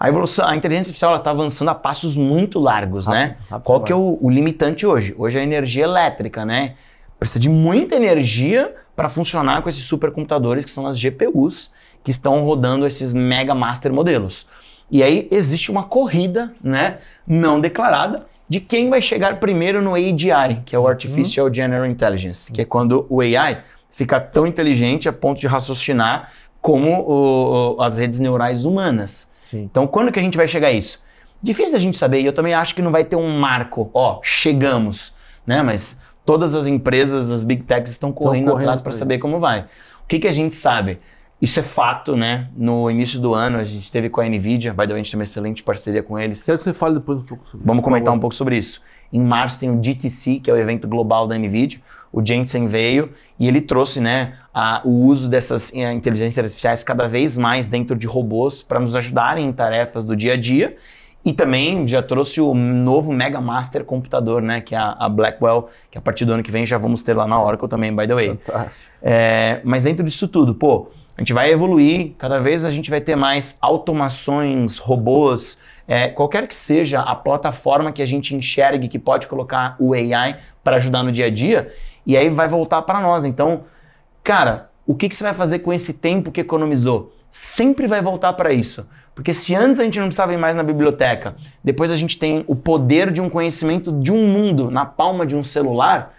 a evolução, a inteligência artificial está avançando a passos muito largos, né? rápido, né? Rápido, Qual que é o, o, limitante hoje? Hoje é a energia elétrica, né? Precisa de muita energia para funcionar com esses supercomputadores que são as GPUs que estão rodando esses mega master modelos. E aí existe uma corrida, né, não declarada de quem vai chegar primeiro no AGI, que é o Artificial uhum. General Intelligence, que é uhum. quando o AI fica tão inteligente a ponto de raciocinar como o, as redes neurais humanas. Sim. Então, quando que a gente vai chegar a isso? Difícil a gente saber, e eu também acho que não vai ter um marco, ó, chegamos, né? Mas todas as empresas, as big techs estão correndo, correndo atrás para saber como vai. O que, que a gente sabe? Isso é fato, né? No início do ano a gente teve com a Nvidia, vai the a gente tem uma excelente parceria com eles. Quero que você fale depois um pouco sobre Vamos isso. Vamos comentar um pouco sobre isso. Em março tem o DTC, que é o evento global da Nvidia o Jensen veio e ele trouxe né, a, o uso dessas eh, inteligências artificiais cada vez mais dentro de robôs para nos ajudarem em tarefas do dia a dia. E também já trouxe o novo Mega Master computador, né? Que é a, Blackwell, que a partir do ano que vem já vamos ter lá na Oracle também, by the way. Fantástico. É, mas dentro disso tudo, pô, a gente vai evoluir, cada vez a gente vai ter mais automações, robôs, é, qualquer que seja a plataforma que a gente enxergue que pode colocar o AI para ajudar no dia a dia. E aí vai voltar para nós. Então, cara, o que, que você vai fazer com esse tempo que economizou? Sempre vai voltar para isso. Porque se antes a gente não precisava ir mais na biblioteca, depois a gente tem o poder de um conhecimento de um mundo na palma de um celular,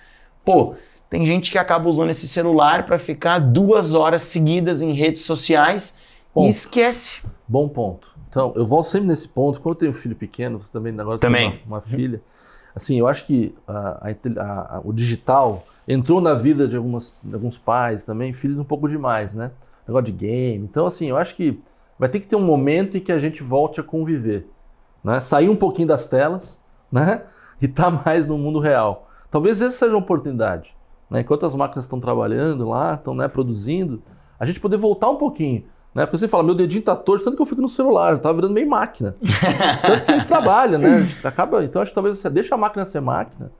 pô, tem gente que acaba usando esse celular para ficar duas horas seguidas em redes sociais ponto. e esquece. Bom ponto. Então, eu volto sempre nesse ponto. Quando eu tenho um filho pequeno, você também agora também. tem uma, uma filha. Assim, eu acho que a, a, a, o digital entrou na vida de algumas, alguns pais também, filhos um pouco demais, né? Negócio de game. Então, assim, eu acho que vai ter que ter um momento em que a gente volte a conviver, né? Sair um pouquinho das telas, né? E tá mais no mundo real. Talvez essa seja uma oportunidade, né? Enquanto as máquinas estão trabalhando lá, estão né, produzindo, a gente poder voltar um pouquinho, né? Porque você fala, meu dedinho tá torto, tanto que eu fico no celular, eu tava virando meio máquina. tanto que a gente trabalha, né? A gente acaba, então acho que talvez você deixa a máquina ser máquina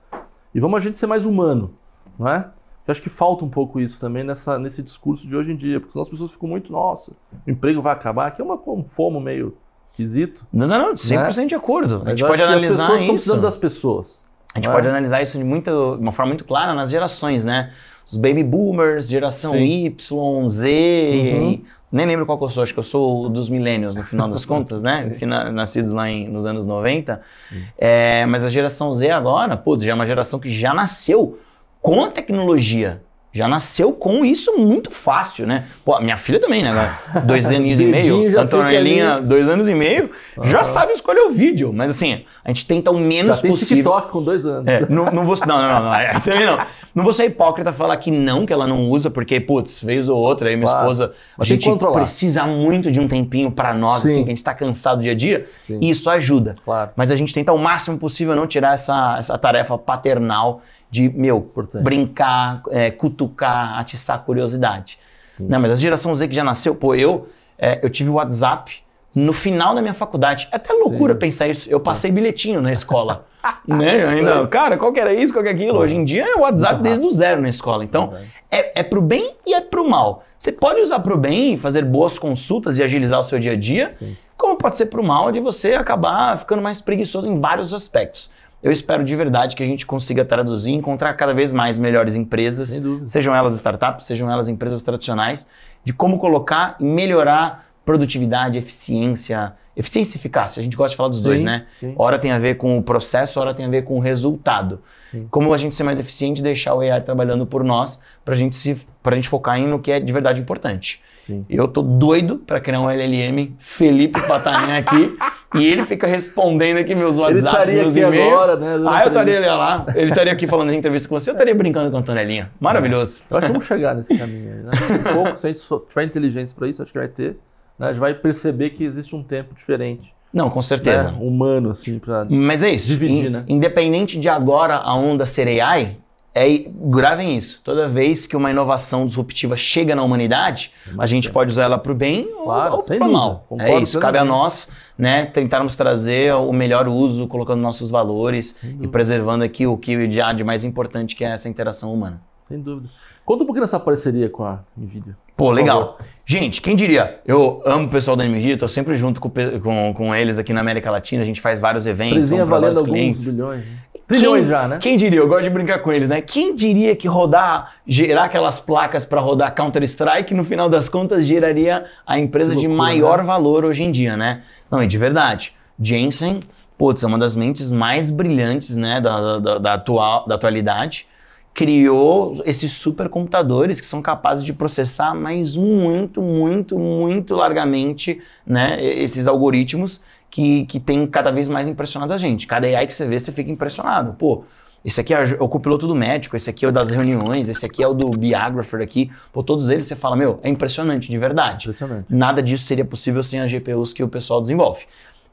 e vamos a gente ser mais humano não é? Eu acho que falta um pouco isso também nessa, nesse discurso de hoje em dia, porque senão as pessoas ficam muito, nossa, o emprego vai acabar, que é uma, um fomo meio esquisito. Não, não, não, 100% né? de acordo. A gente pode analisar as pessoas isso. Estão precisando das pessoas. A gente é? pode analisar isso de, de uma forma muito clara nas gerações, né? Os baby boomers, geração Sim. Y, Z, uhum. nem lembro qual que eu sou, acho que eu sou dos millennials no final das contas, né? Nascidos lá em, nos anos 90. Uhum. É, mas a geração Z agora, pô, já é uma geração que já nasceu com a tecnologia. Já nasceu com isso muito fácil, né? Pô, minha filha também, né? Dois anos e meio. Antonelinha, dois anos e meio, já sabe escolher o vídeo. Mas assim, a gente tenta o menos já tem possível. TikTok com dois anos. É, não, não, vou, não, não, não, é, também não. Não vou ser hipócrita falar que não, que ela não usa, porque, putz, vez ou outra, aí minha claro. esposa. A gente precisa muito de um tempinho para nós, assim, Sim. assim, que a gente tá cansado dia a dia. Sim. E isso ajuda. Claro. Mas a gente tenta o máximo possível não tirar essa, essa tarefa paternal de, meu, Importante. brincar, é, cutucar, atiçar curiosidade. Sim. Não, mas a geração Z que já nasceu, pô, eu, é, eu tive o WhatsApp no final da minha faculdade. É até loucura Sim. pensar isso. Eu passei bilhetinho na escola. né? Ainda, cara, qual que era isso, qual que era é aquilo? Bom, Hoje em dia é o WhatsApp desde o zero na escola. Então, é, é pro bem e é pro mal. Você pode usar pro bem, e fazer boas consultas e agilizar o seu dia a dia, Sim. como pode ser pro mal de você acabar ficando mais preguiçoso em vários aspectos. Eu espero de verdade que a gente consiga traduzir e encontrar cada vez mais melhores empresas, sejam elas startups, sejam elas empresas tradicionais, de como colocar e melhorar produtividade, eficiência, eficiência e eficácia. A gente gosta de falar dos sim, dois, né? Sim. Hora tem a ver com o processo, hora tem a ver com o resultado. Sim. Como a gente ser mais eficiente e deixar o AI trabalhando por nós para gente se, a gente focar em no que é de verdade importante. Sim. Eu tô doido para criar um LLM Felipe Patanin aqui e ele fica respondendo aqui meus WhatsApps, meus e-mails. Agora, né? Ah, eu estaria lá, ele estaria aqui falando em entrevista com você, eu estaria brincando com a Antonelinha. Maravilhoso. É. Eu acho que vamos chegar nesse caminho aí, né? Um pouco, se a gente tiver inteligência para isso, acho que vai ter. Né? A gente vai perceber que existe um tempo diferente. Não, com certeza. Né? Humano, assim, para. Mas é isso. Dividir, In, né? Independente de agora a onda ser AI, é, gravem isso. Toda vez que uma inovação disruptiva chega na humanidade, a gente pode usar ela para o bem claro, ou, ou para o mal. Concordo, é isso. Cabe a nós né, tentarmos trazer o melhor uso, colocando nossos valores e preservando aqui o que há de mais importante, que é essa interação humana. Sem dúvida. Conta um pouquinho dessa parceria com a NVIDIA. Pô, legal. Gente, quem diria? Eu amo o pessoal da NVIDIA, estou sempre junto com, com, com, eles aqui na América Latina, a gente faz vários eventos. Presenha valendo alguns clientes. bilhões. Né? Trilhões já, né? Quem diria? Eu gosto de brincar com eles, né? Quem diria que rodar, gerar aquelas placas para rodar Counter-Strike, no final das contas, geraria a empresa Loucura, de maior né? valor hoje em dia, né? Não, e de verdade, Jensen, putz, é uma das mentes mais brilhantes, né, da, da, da, atual, da atualidade criou esses supercomputadores que são capazes de processar mais muito, muito, muito largamente né, esses algoritmos que, que tem cada vez mais impressionado a gente. Cada AI que você vê, você fica impressionado. Pô, esse aqui é, é o copiloto do médico, esse aqui é o das reuniões, esse aqui é o do biographer aqui. Pô, todos eles você fala, meu, é impressionante, de verdade. Impressionante. Nada disso seria possível sem as GPUs que o pessoal desenvolve.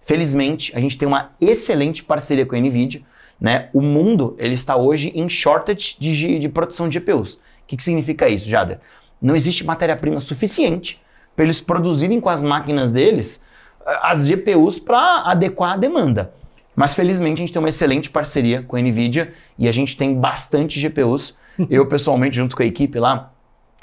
Felizmente, a gente tem uma excelente parceria com a NVIDIA. Né? O mundo ele está hoje em shortage de, de produção de GPUs. O que, que significa isso, Jader? Não existe matéria-prima suficiente para eles produzirem com as máquinas deles as GPUs para adequar a demanda. Mas felizmente a gente tem uma excelente parceria com a NVIDIA e a gente tem bastante GPUs. Eu pessoalmente, junto com a equipe lá,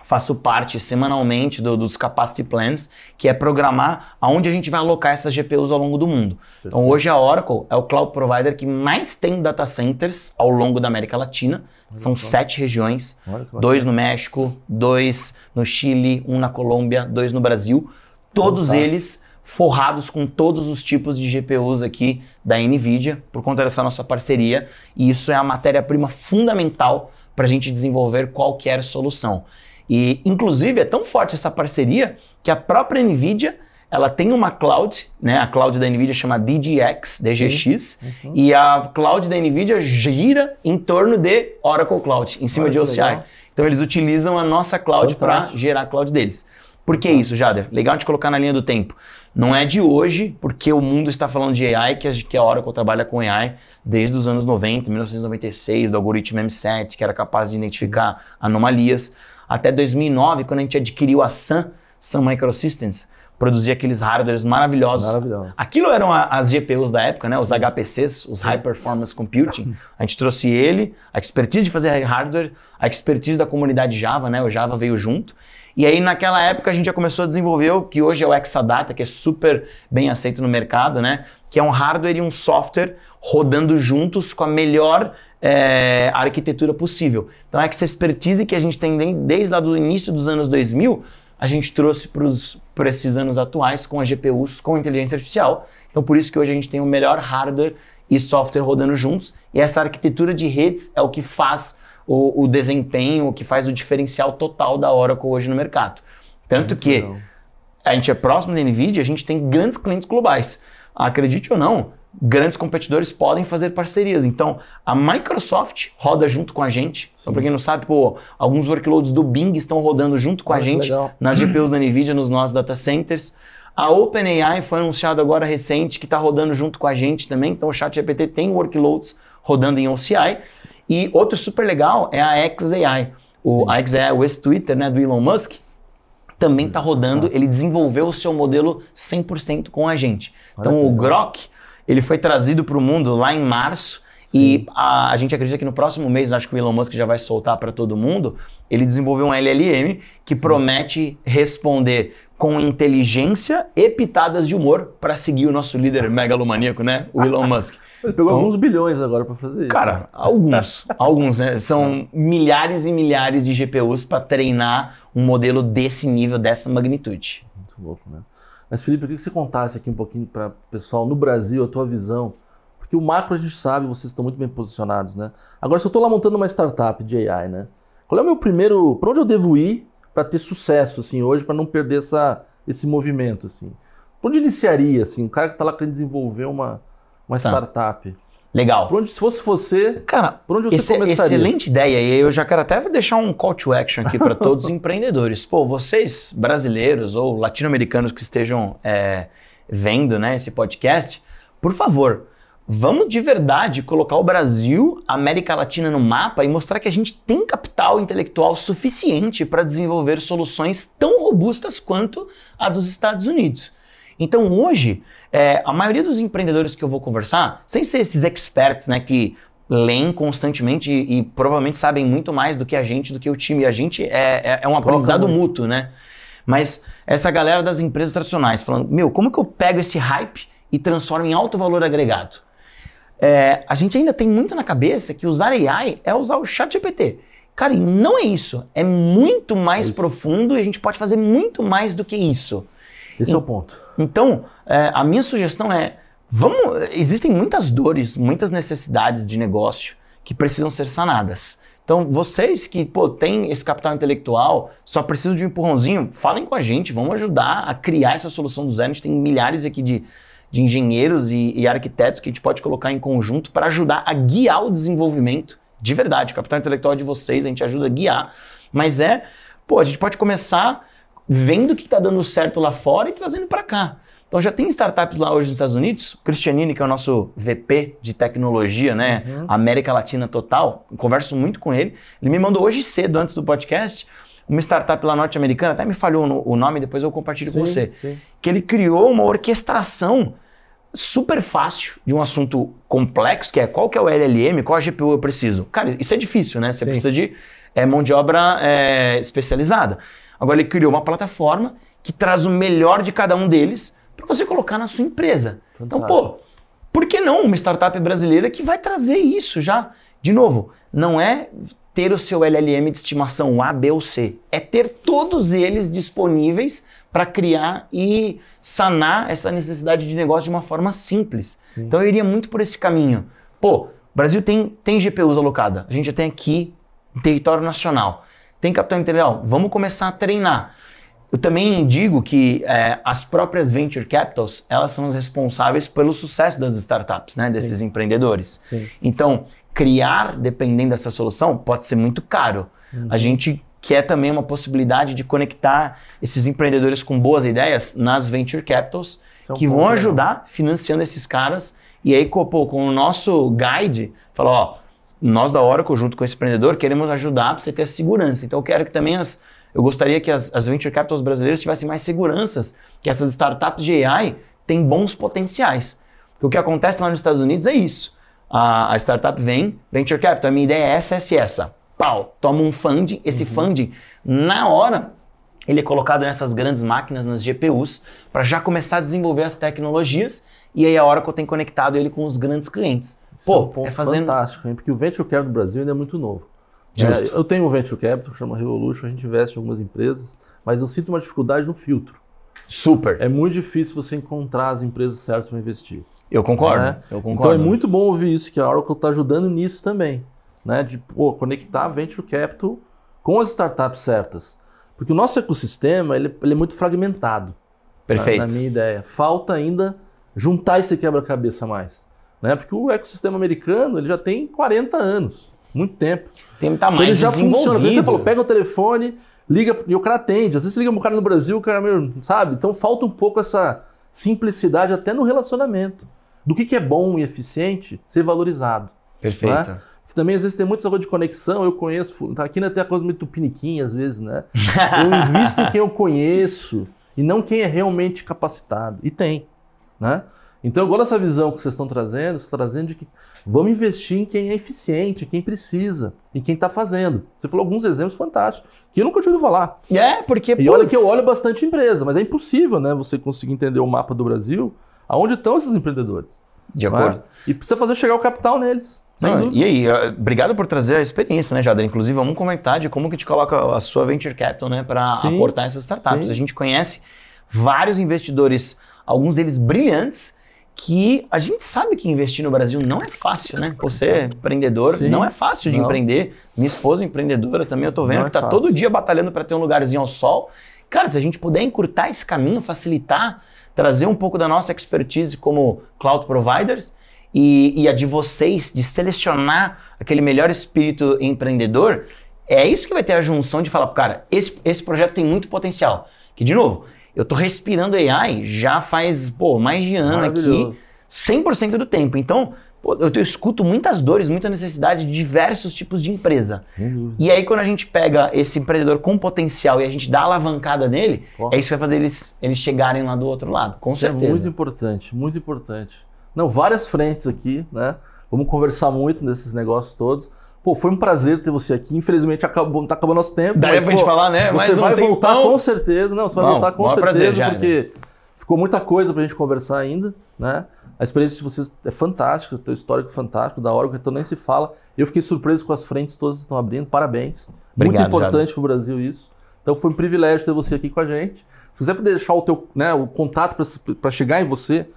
faço parte semanalmente do, dos Capacity Plans, que é programar aonde a gente vai alocar essas GPUs ao longo do mundo. Então hoje a Oracle é o cloud provider que mais tem data centers ao longo da América Latina. São sete regiões, dois no México, dois no Chile, um na Colômbia, dois no Brasil. Todos eles forrados com todos os tipos de GPUs aqui da NVIDIA, por conta dessa nossa parceria, e isso é a matéria-prima fundamental para a gente desenvolver qualquer solução. E, inclusive, é tão forte essa parceria que a própria NVIDIA ela tem uma cloud, né? A cloud da NVIDIA chama DGX, DGX, uhum. e a cloud da NVIDIA gira em torno de Oracle Cloud, em cima Olha de OCI. Legal. Então eles utilizam a nossa cloud para gerar a cloud deles. Por que isso, Jader? Legal de colocar na linha do tempo. Não é de hoje, porque o mundo está falando de AI, que é, é a, que eu Oracle trabalha com AI desde os anos 90, 1996, do algoritmo M7, que era capaz de identificar anomalias, até 2009, quando a gente adquiriu a Sun, Sun Microsystems, produzia aqueles hardwares maravilhosos. Maravilhoso. Aquilo eram a, as GPUs da época, né? os HPCs, os High Performance Computing. A gente trouxe ele, a expertise de fazer hardware, a expertise da comunidade Java, né? o Java veio junto. E aí, naquela época, a gente já começou a desenvolver o que hoje é o Exadata, que é super bem aceito no mercado, né? Que é um hardware e um software rodando juntos com a melhor é, arquitetura possível. Então, essa expertise que a gente tem desde lá do início dos anos 2000, a gente trouxe para esses anos atuais com a GPUs, com a inteligência artificial. Então, por isso que hoje a gente tem o melhor hardware e software rodando juntos. E essa arquitetura de redes é o que faz o, o desempenho que faz o diferencial total da Oracle hoje no mercado. Tanto que legal. a gente é próximo da NVIDIA, a gente tem grandes clientes globais. Acredite ou não, grandes competidores podem fazer parcerias. Então, a Microsoft roda junto com a gente. Sim. Então, para quem não sabe, pô, alguns workloads do Bing estão rodando junto com a gente legal. nas GPUs da NVIDIA, nos nossos data centers. A OpenAI foi anunciado agora recente que está rodando junto com a gente também. Então, o ChatGPT tem workloads rodando em OCI. E outro super legal é a XAI. O, a XAI, o ex-Twitter né, do Elon Musk, também está rodando. Tá. Ele desenvolveu o seu modelo 100% com a gente. Então, o Grok, ele foi trazido para o mundo lá em março. Sim. E a, a, gente acredita que no próximo mês, acho que o Elon Musk já vai soltar para todo mundo, ele desenvolveu um LLM que Sim. promete responder com inteligência e pitadas de humor para seguir o nosso líder megalomaníaco, né? O Elon Musk. Ele pegou alguns bilhões agora para fazer isso. Cara, né? alguns. É. alguns, né? São milhares e milhares de GPUs para treinar um modelo desse nível, dessa magnitude. Muito louco, né? Mas, Felipe, eu queria que você contasse aqui um pouquinho para o pessoal no Brasil a tua visão. Porque o macro a gente sabe, vocês estão muito bem posicionados, né? Agora, se eu estou lá montando uma startup de AI, né? Qual é o meu primeiro. Para onde eu devo ir para ter sucesso, assim, hoje, para não perder essa, esse movimento, assim? Por onde iniciaria, assim? O cara que está lá querendo desenvolver uma uma tá. startup. Legal. Por onde, se fosse você, cara, por onde você esse, é começaria? Excelente ideia. E eu já quero até deixar um call to action aqui para todos os empreendedores. Pô, vocês brasileiros ou latino-americanos que estejam é, vendo né, esse podcast, por favor, vamos de verdade colocar o Brasil, América Latina no mapa e mostrar que a gente tem capital intelectual suficiente para desenvolver soluções tão robustas quanto a dos Estados Unidos. Então hoje, é, a maioria dos empreendedores que eu vou conversar, sem ser esses experts, né, que leem constantemente e, e provavelmente sabem muito mais do que a gente, do que o time. A gente é, é, é um aprendizado mútuo, né? Mas essa galera das empresas tradicionais falando, meu, como que eu pego esse hype e transformo em alto valor agregado? É, a gente ainda tem muito na cabeça que usar AI é usar o chat GPT. Cara, não é isso. É muito mais é profundo e a gente pode fazer muito mais do que isso. Esse e, é o ponto. Então, é, a minha sugestão é: vamos. Existem muitas dores, muitas necessidades de negócio que precisam ser sanadas. Então, vocês que pô, têm esse capital intelectual, só precisam de um empurrãozinho, falem com a gente, vamos ajudar a criar essa solução do zero. A gente tem milhares aqui de, de engenheiros e, e arquitetos que a gente pode colocar em conjunto para ajudar a guiar o desenvolvimento de verdade. O capital intelectual de vocês, a gente ajuda a guiar, mas é, pô, a gente pode começar vendo o que está dando certo lá fora e trazendo para cá. Então já tem startups lá hoje nos Estados Unidos, o Cristianini, que é o nosso VP de tecnologia, né? Uhum. América Latina total, Eu converso muito com ele. Ele me mandou hoje cedo, antes do podcast, uma startup lá norte-americana, até me falhou no, o nome, depois eu compartilho sim, com você. Sim. Que ele criou uma orquestração super fácil de um assunto complexo, que é qual que é o LLM, qual a GPU eu preciso. Cara, isso é difícil, né? Você sim. precisa de é, mão de obra é, especializada. Agora ele criou uma plataforma que traz o melhor de cada um deles para você colocar na sua empresa. Fantástico. Então, pô, por que não uma startup brasileira que vai trazer isso já? De novo, não é ter o seu LLM de estimação A, B ou C. É ter todos eles disponíveis para criar e sanar essa necessidade de negócio de uma forma simples. Sim. Então eu iria muito por esse caminho. Pô, o Brasil tem, tem GPUs alocada. A gente já tem aqui território nacional tem capital intelectual, vamos começar a treinar. Eu também digo que é, as próprias venture capitals, elas são as responsáveis pelo sucesso das startups, né, desses Sim. empreendedores. Sim. Então, criar, dependendo dessa solução, pode ser muito caro. Uhum. A gente quer também uma possibilidade de conectar esses empreendedores com boas ideias nas venture capitals, é que vão legal. ajudar financiando esses caras. E aí, pô, com o nosso guide, falou, ó, nós da Oracle, junto com esse empreendedor, queremos ajudar para você ter segurança. Então eu quero que também as. Eu gostaria que as, as venture capitals brasileiras tivessem mais seguranças, que essas startups de AI têm bons potenciais. Porque o que acontece lá nos Estados Unidos é isso. A, a startup vem, venture capital, a minha ideia é essa, essa essa. Pau, toma um funding, esse uhum. funding, na hora, ele é colocado nessas grandes máquinas, nas GPUs, para já começar a desenvolver as tecnologias, e aí a Oracle tem conectado ele com os grandes clientes. Pô, é, um ponto é fazendo... fantástico, hein? porque o venture capital no Brasil ainda é muito novo. É, eu tenho um venture capital, que chama Revolution, a gente investe em algumas empresas, mas eu sinto uma dificuldade no filtro. Super. É muito difícil você encontrar as empresas certas para investir. Eu concordo, né? eu concordo. Então é muito bom ouvir isso, que a Oracle está ajudando nisso também, né? De pô, conectar venture capital com as startups certas. Porque o nosso ecossistema ele, ele é muito fragmentado. Perfeito. Na minha ideia. Falta ainda juntar esse quebra-cabeça mais né? Porque o ecossistema americano ele já tem 40 anos, muito tempo. Tem tá mais então, ele já funciona. Você falou, pega o telefone, liga e o cara atende. Às vezes você liga para um cara no Brasil, o cara é meio, sabe? Então falta um pouco essa simplicidade até no relacionamento. Do que, que é bom e eficiente ser valorizado. Perfeito. Né? Porque também às vezes tem muita coisa de conexão, eu conheço, tá aqui né, até a coisa muito piniquinha às vezes, né? Eu invisto quem eu conheço e não quem é realmente capacitado. E tem, né? Então, agora essa visão que vocês estão trazendo, vocês estão trazendo de que vamos investir em quem é eficiente, quem precisa e quem está fazendo. Você falou alguns exemplos fantásticos que eu nunca tinha ouvido falar. É, porque. E putz... olha que eu olho bastante empresa, mas é impossível, né? Você conseguir entender o mapa do Brasil, aonde estão esses empreendedores. De é? acordo. E precisa fazer chegar o capital neles. Não, e aí, eh, obrigado por trazer a experiência, né, Jader? Inclusive, vamos comentar de como que te coloca a sua venture capital, né, para aportar essas startups. Sim. A gente conhece vários investidores, alguns deles brilhantes, que a gente sabe que investir no Brasil não é fácil, né? Você é empreendedor, Sim, não é fácil de não. empreender. Minha esposa é empreendedora também, eu tô vendo não é que tá é todo dia batalhando para ter um lugarzinho ao sol. Cara, se a gente puder encurtar esse caminho, facilitar, trazer um pouco da nossa expertise como cloud providers e, e a de vocês, de selecionar aquele melhor espírito empreendedor, é isso que vai ter a junção de falar, cara, esse, esse projeto tem muito potencial. Que, de novo, eu tô respirando AI já faz, pô, mais de ano aqui, 100% do tempo. Então, pô, eu, eu, escuto muitas dores, muita necessidade de diversos tipos de empresa. Sim. E aí, quando a gente pega esse empreendedor com potencial e a gente dá alavancada nele, pô. é isso que vai fazer eles, eles chegarem lá do outro lado, com isso é certeza. É muito importante, muito importante. Não, várias frentes aqui, né? Vamos conversar muito nesses negócios todos. Pô, foi um prazer ter você aqui. Infelizmente, acabou, tá acabando nosso tempo. Daí é pra gente falar, né? Você mas vai voltar com certeza. Não, você vai Bom, voltar com certeza, já, porque né? ficou muita coisa pra gente conversar ainda, né? A experiência de vocês é fantástica, teu histórico é fantástico, da hora, então nem se fala. Eu fiquei surpreso com as frentes todas que estão abrindo, parabéns. Obrigado, Muito importante para o Brasil isso. Então foi um privilégio ter você aqui com a gente. Se você puder deixar o teu né, o contato para chegar em você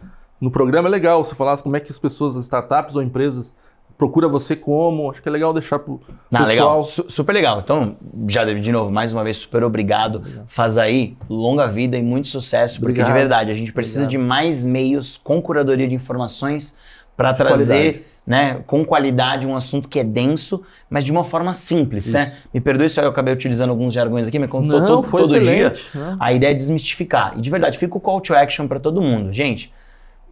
no programa, é legal. Se falasse como é que as pessoas, as startups ou empresas procura você como. Acho que é legal deixar pro ah, pessoal. Legal. Su super legal. Então, já de novo, mais uma vez, super obrigado. obrigado. Faz aí longa vida e muito sucesso, porque obrigado. de verdade, a gente precisa obrigado. de mais meios com curadoria de informações para trazer, qualidade. né, com qualidade um assunto que é denso, mas de uma forma simples, né? Isso. né? Me perdoe se eu acabei utilizando alguns jargões aqui, mas contou todo, todo dia. Né? A ideia é desmistificar. E de verdade, fica o call to action para todo mundo. Gente,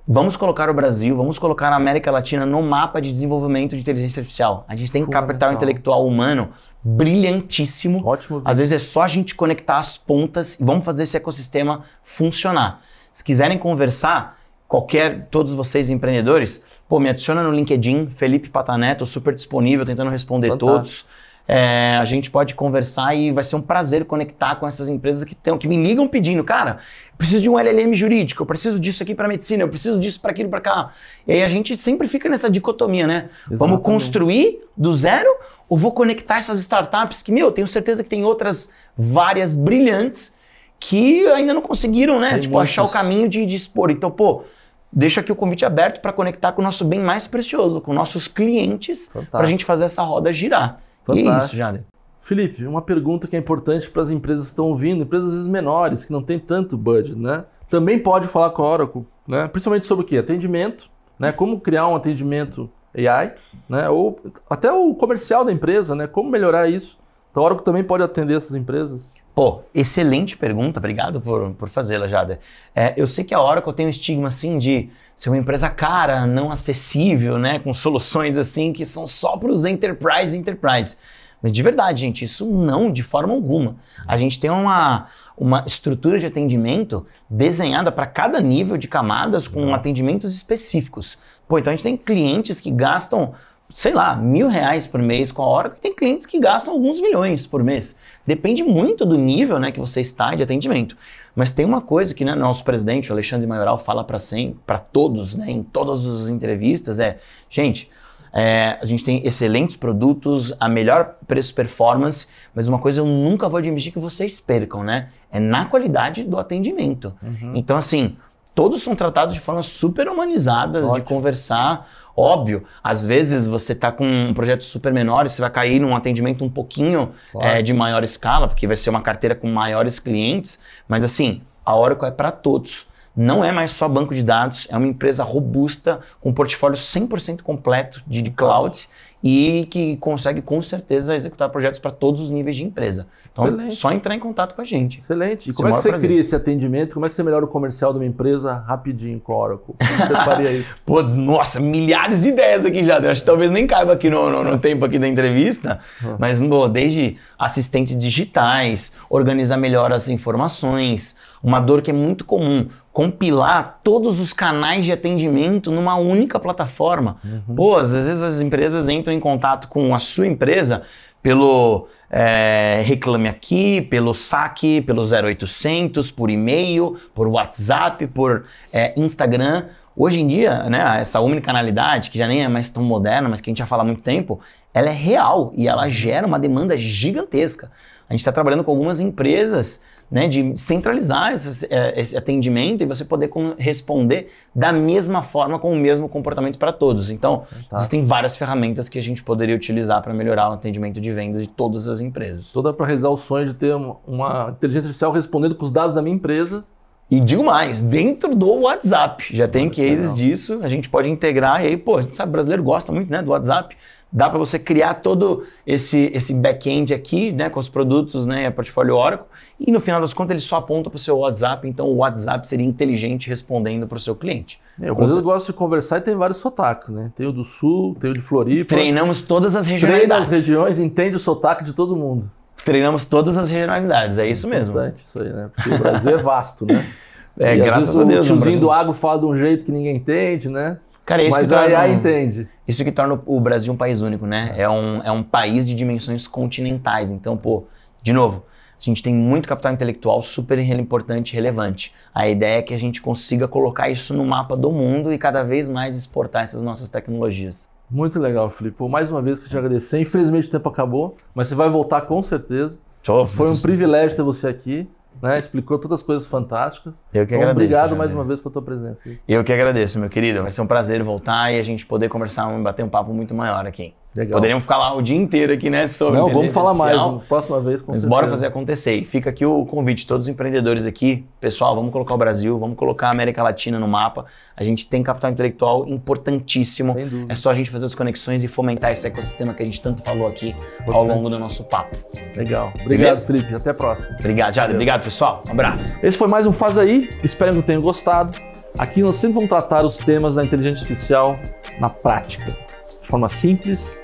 Vamos colocar o Brasil, vamos colocar a América Latina no mapa de desenvolvimento de inteligência artificial. A gente tem capital intelectual humano brilhantíssimo. Ótimo. Às vezes é só a gente conectar as pontas e vamos fazer esse ecossistema funcionar. Se quiserem conversar, qualquer, todos vocês empreendedores, pô, me adiciona no LinkedIn, Felipe Pataneto, super disponível, tentando responder Fantástico. todos. É, a gente pode conversar e vai ser um prazer conectar com essas empresas que, tão, que me ligam pedindo, cara, preciso de um LLM jurídico, eu preciso disso aqui para medicina, eu preciso disso para aquilo para cá. E aí a gente sempre fica nessa dicotomia, né? Exatamente. Vamos construir do zero ou vou conectar essas startups que, meu, tenho certeza que tem outras várias brilhantes que ainda não conseguiram, né? Tem tipo, achar o caminho de, de expor. Então, pô, deixa aqui o convite aberto para conectar com o nosso bem mais precioso, com nossos clientes, para a gente fazer essa roda girar. Fantástico. E é isso, Jader. Felipe, uma pergunta que é importante para as empresas que estão ouvindo, empresas vezes, menores, que não tem tanto budget, né? Também pode falar com a Oracle, né? Principalmente sobre o quê? Atendimento, né? Como criar um atendimento AI, né? Ou até o comercial da empresa, né? Como melhorar isso? Então a Oracle também pode atender essas empresas. Pô, excelente pergunta, obrigado por, por fazê-la, Jada. É, eu sei que a Oracle tem um estigma assim de ser uma empresa cara, não acessível, né, com soluções assim que são só para os enterprise, enterprise. Mas de verdade, gente, isso não de forma alguma. A gente tem uma, uma estrutura de atendimento desenhada para cada nível de camadas com atendimentos específicos. Pô, então a gente tem clientes que gastam sei lá, mil reais por mês com a Oracle, e tem clientes que gastam alguns milhões por mês. Depende muito do nível né, que você está de atendimento. Mas tem uma coisa que né, nosso presidente, o Alexandre Maioral, fala para todos, né, em todas as entrevistas, é, gente, é, a gente tem excelentes produtos, a melhor preço-performance, mas uma coisa eu nunca vou admitir que vocês percam, né? É na qualidade do atendimento. Uhum. Então, assim, todos são tratados de formas super humanizadas, de conversar. Óbvio, às vezes você está com um projeto super menor e você vai cair num atendimento um pouquinho claro. é, de maior escala, porque vai ser uma carteira com maiores clientes, mas assim, a Oracle é para todos não é mais só banco de dados, é uma empresa robusta, com um portfólio 100% completo de, cloud e que consegue com certeza executar projetos para todos os níveis de empresa. Então, Excelente. só entrar em contato com a gente. Excelente. E como é, é que você prazer. cria esse atendimento? Como é que você melhora o comercial de uma empresa rapidinho com a Oracle? Como você faria isso? Pô, nossa, milhares de ideias aqui já. Acho que talvez nem caiba aqui no, no, no tempo aqui da entrevista, uhum. mas desde assistentes digitais, organizar melhor as informações, uma dor que é muito comum compilar todos os canais de atendimento numa única plataforma. Uhum. Pô, às vezes as empresas entram em contato com a sua empresa pelo é, Reclame Aqui, pelo saque, pelo 0800, por e-mail, por WhatsApp, por é, Instagram. Hoje em dia, né, essa omnicanalidade, que já nem é mais tão moderna, mas que a gente já fala há muito tempo, ela é real e ela gera uma demanda gigantesca. A gente está trabalhando com algumas empresas né, de centralizar esse, é, esse, atendimento e você poder responder da mesma forma, com o mesmo comportamento para todos. Então, tá. existem várias ferramentas que a gente poderia utilizar para melhorar o atendimento de vendas de todas as empresas. Toda para realizar o sonho de ter uma inteligência artificial respondendo com os dados da minha empresa e digo mais, dentro do WhatsApp. Já tem cases disso, a gente pode integrar. E aí, pô, a gente sabe, o brasileiro gosta muito né, do WhatsApp dá para você criar todo esse, esse back-end aqui, né, com os produtos, né, e a portfólio Oracle, e no final das contas ele só aponta para o seu WhatsApp, então o WhatsApp seria inteligente respondendo para o seu cliente. É, o eu gosto de conversar e tem vários sotaques, né? Tem o do Sul, tem o de Floripa. Treinamos todas as regionalidades. Treina as regiões, entende o sotaque de todo mundo. Treinamos todas as regionalidades, é isso é mesmo. É isso aí, né? Porque o Brasil é vasto, né? É, e, graças vezes, a Deus. Né, o tiozinho do agro fala de um jeito que ninguém entende, né? Cara, é isso Mas que torna, a IA entende. Isso que torna o Brasil um país único, né? É. é um, é um país de dimensões continentais. Então, pô, de novo, a gente tem muito capital intelectual super importante e relevante. A ideia é que a gente consiga colocar isso no mapa do mundo e cada vez mais exportar essas nossas tecnologias. Muito legal, Felipe. Pô, mais uma vez que eu te agradecer. Infelizmente o tempo acabou, mas você vai voltar com certeza. Tchau. Foi um privilégio ter você aqui. Né? Explicou todas as coisas fantásticas. Eu que então, Obrigado mais uma vez pela tua presença. Eu que agradeço, meu querido. Vai ser um prazer voltar e a gente poder conversar e bater um papo muito maior aqui. Legal. Poderíamos ficar lá o dia inteiro aqui, né? Sobre Não, vamos falar mais. Próxima vez, com Mas certeza. bora fazer acontecer. E fica aqui o convite, todos os empreendedores aqui. Pessoal, vamos colocar o Brasil, vamos colocar a América Latina no mapa. A gente tem capital intelectual importantíssimo. É só a gente fazer as conexões e fomentar esse ecossistema que a gente tanto falou aqui Importante. ao longo do nosso papo. Legal. Obrigado, Beleza? Felipe. Até a próxima. Obrigado, Jada. Obrigado, pessoal. Um abraço. Esse foi mais um Faz Aí. Espero que tenham gostado. Aqui nós sempre vamos tratar os temas da inteligência artificial na prática de forma simples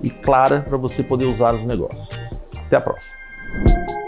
e clara para você poder usar os negócios. Até a próxima!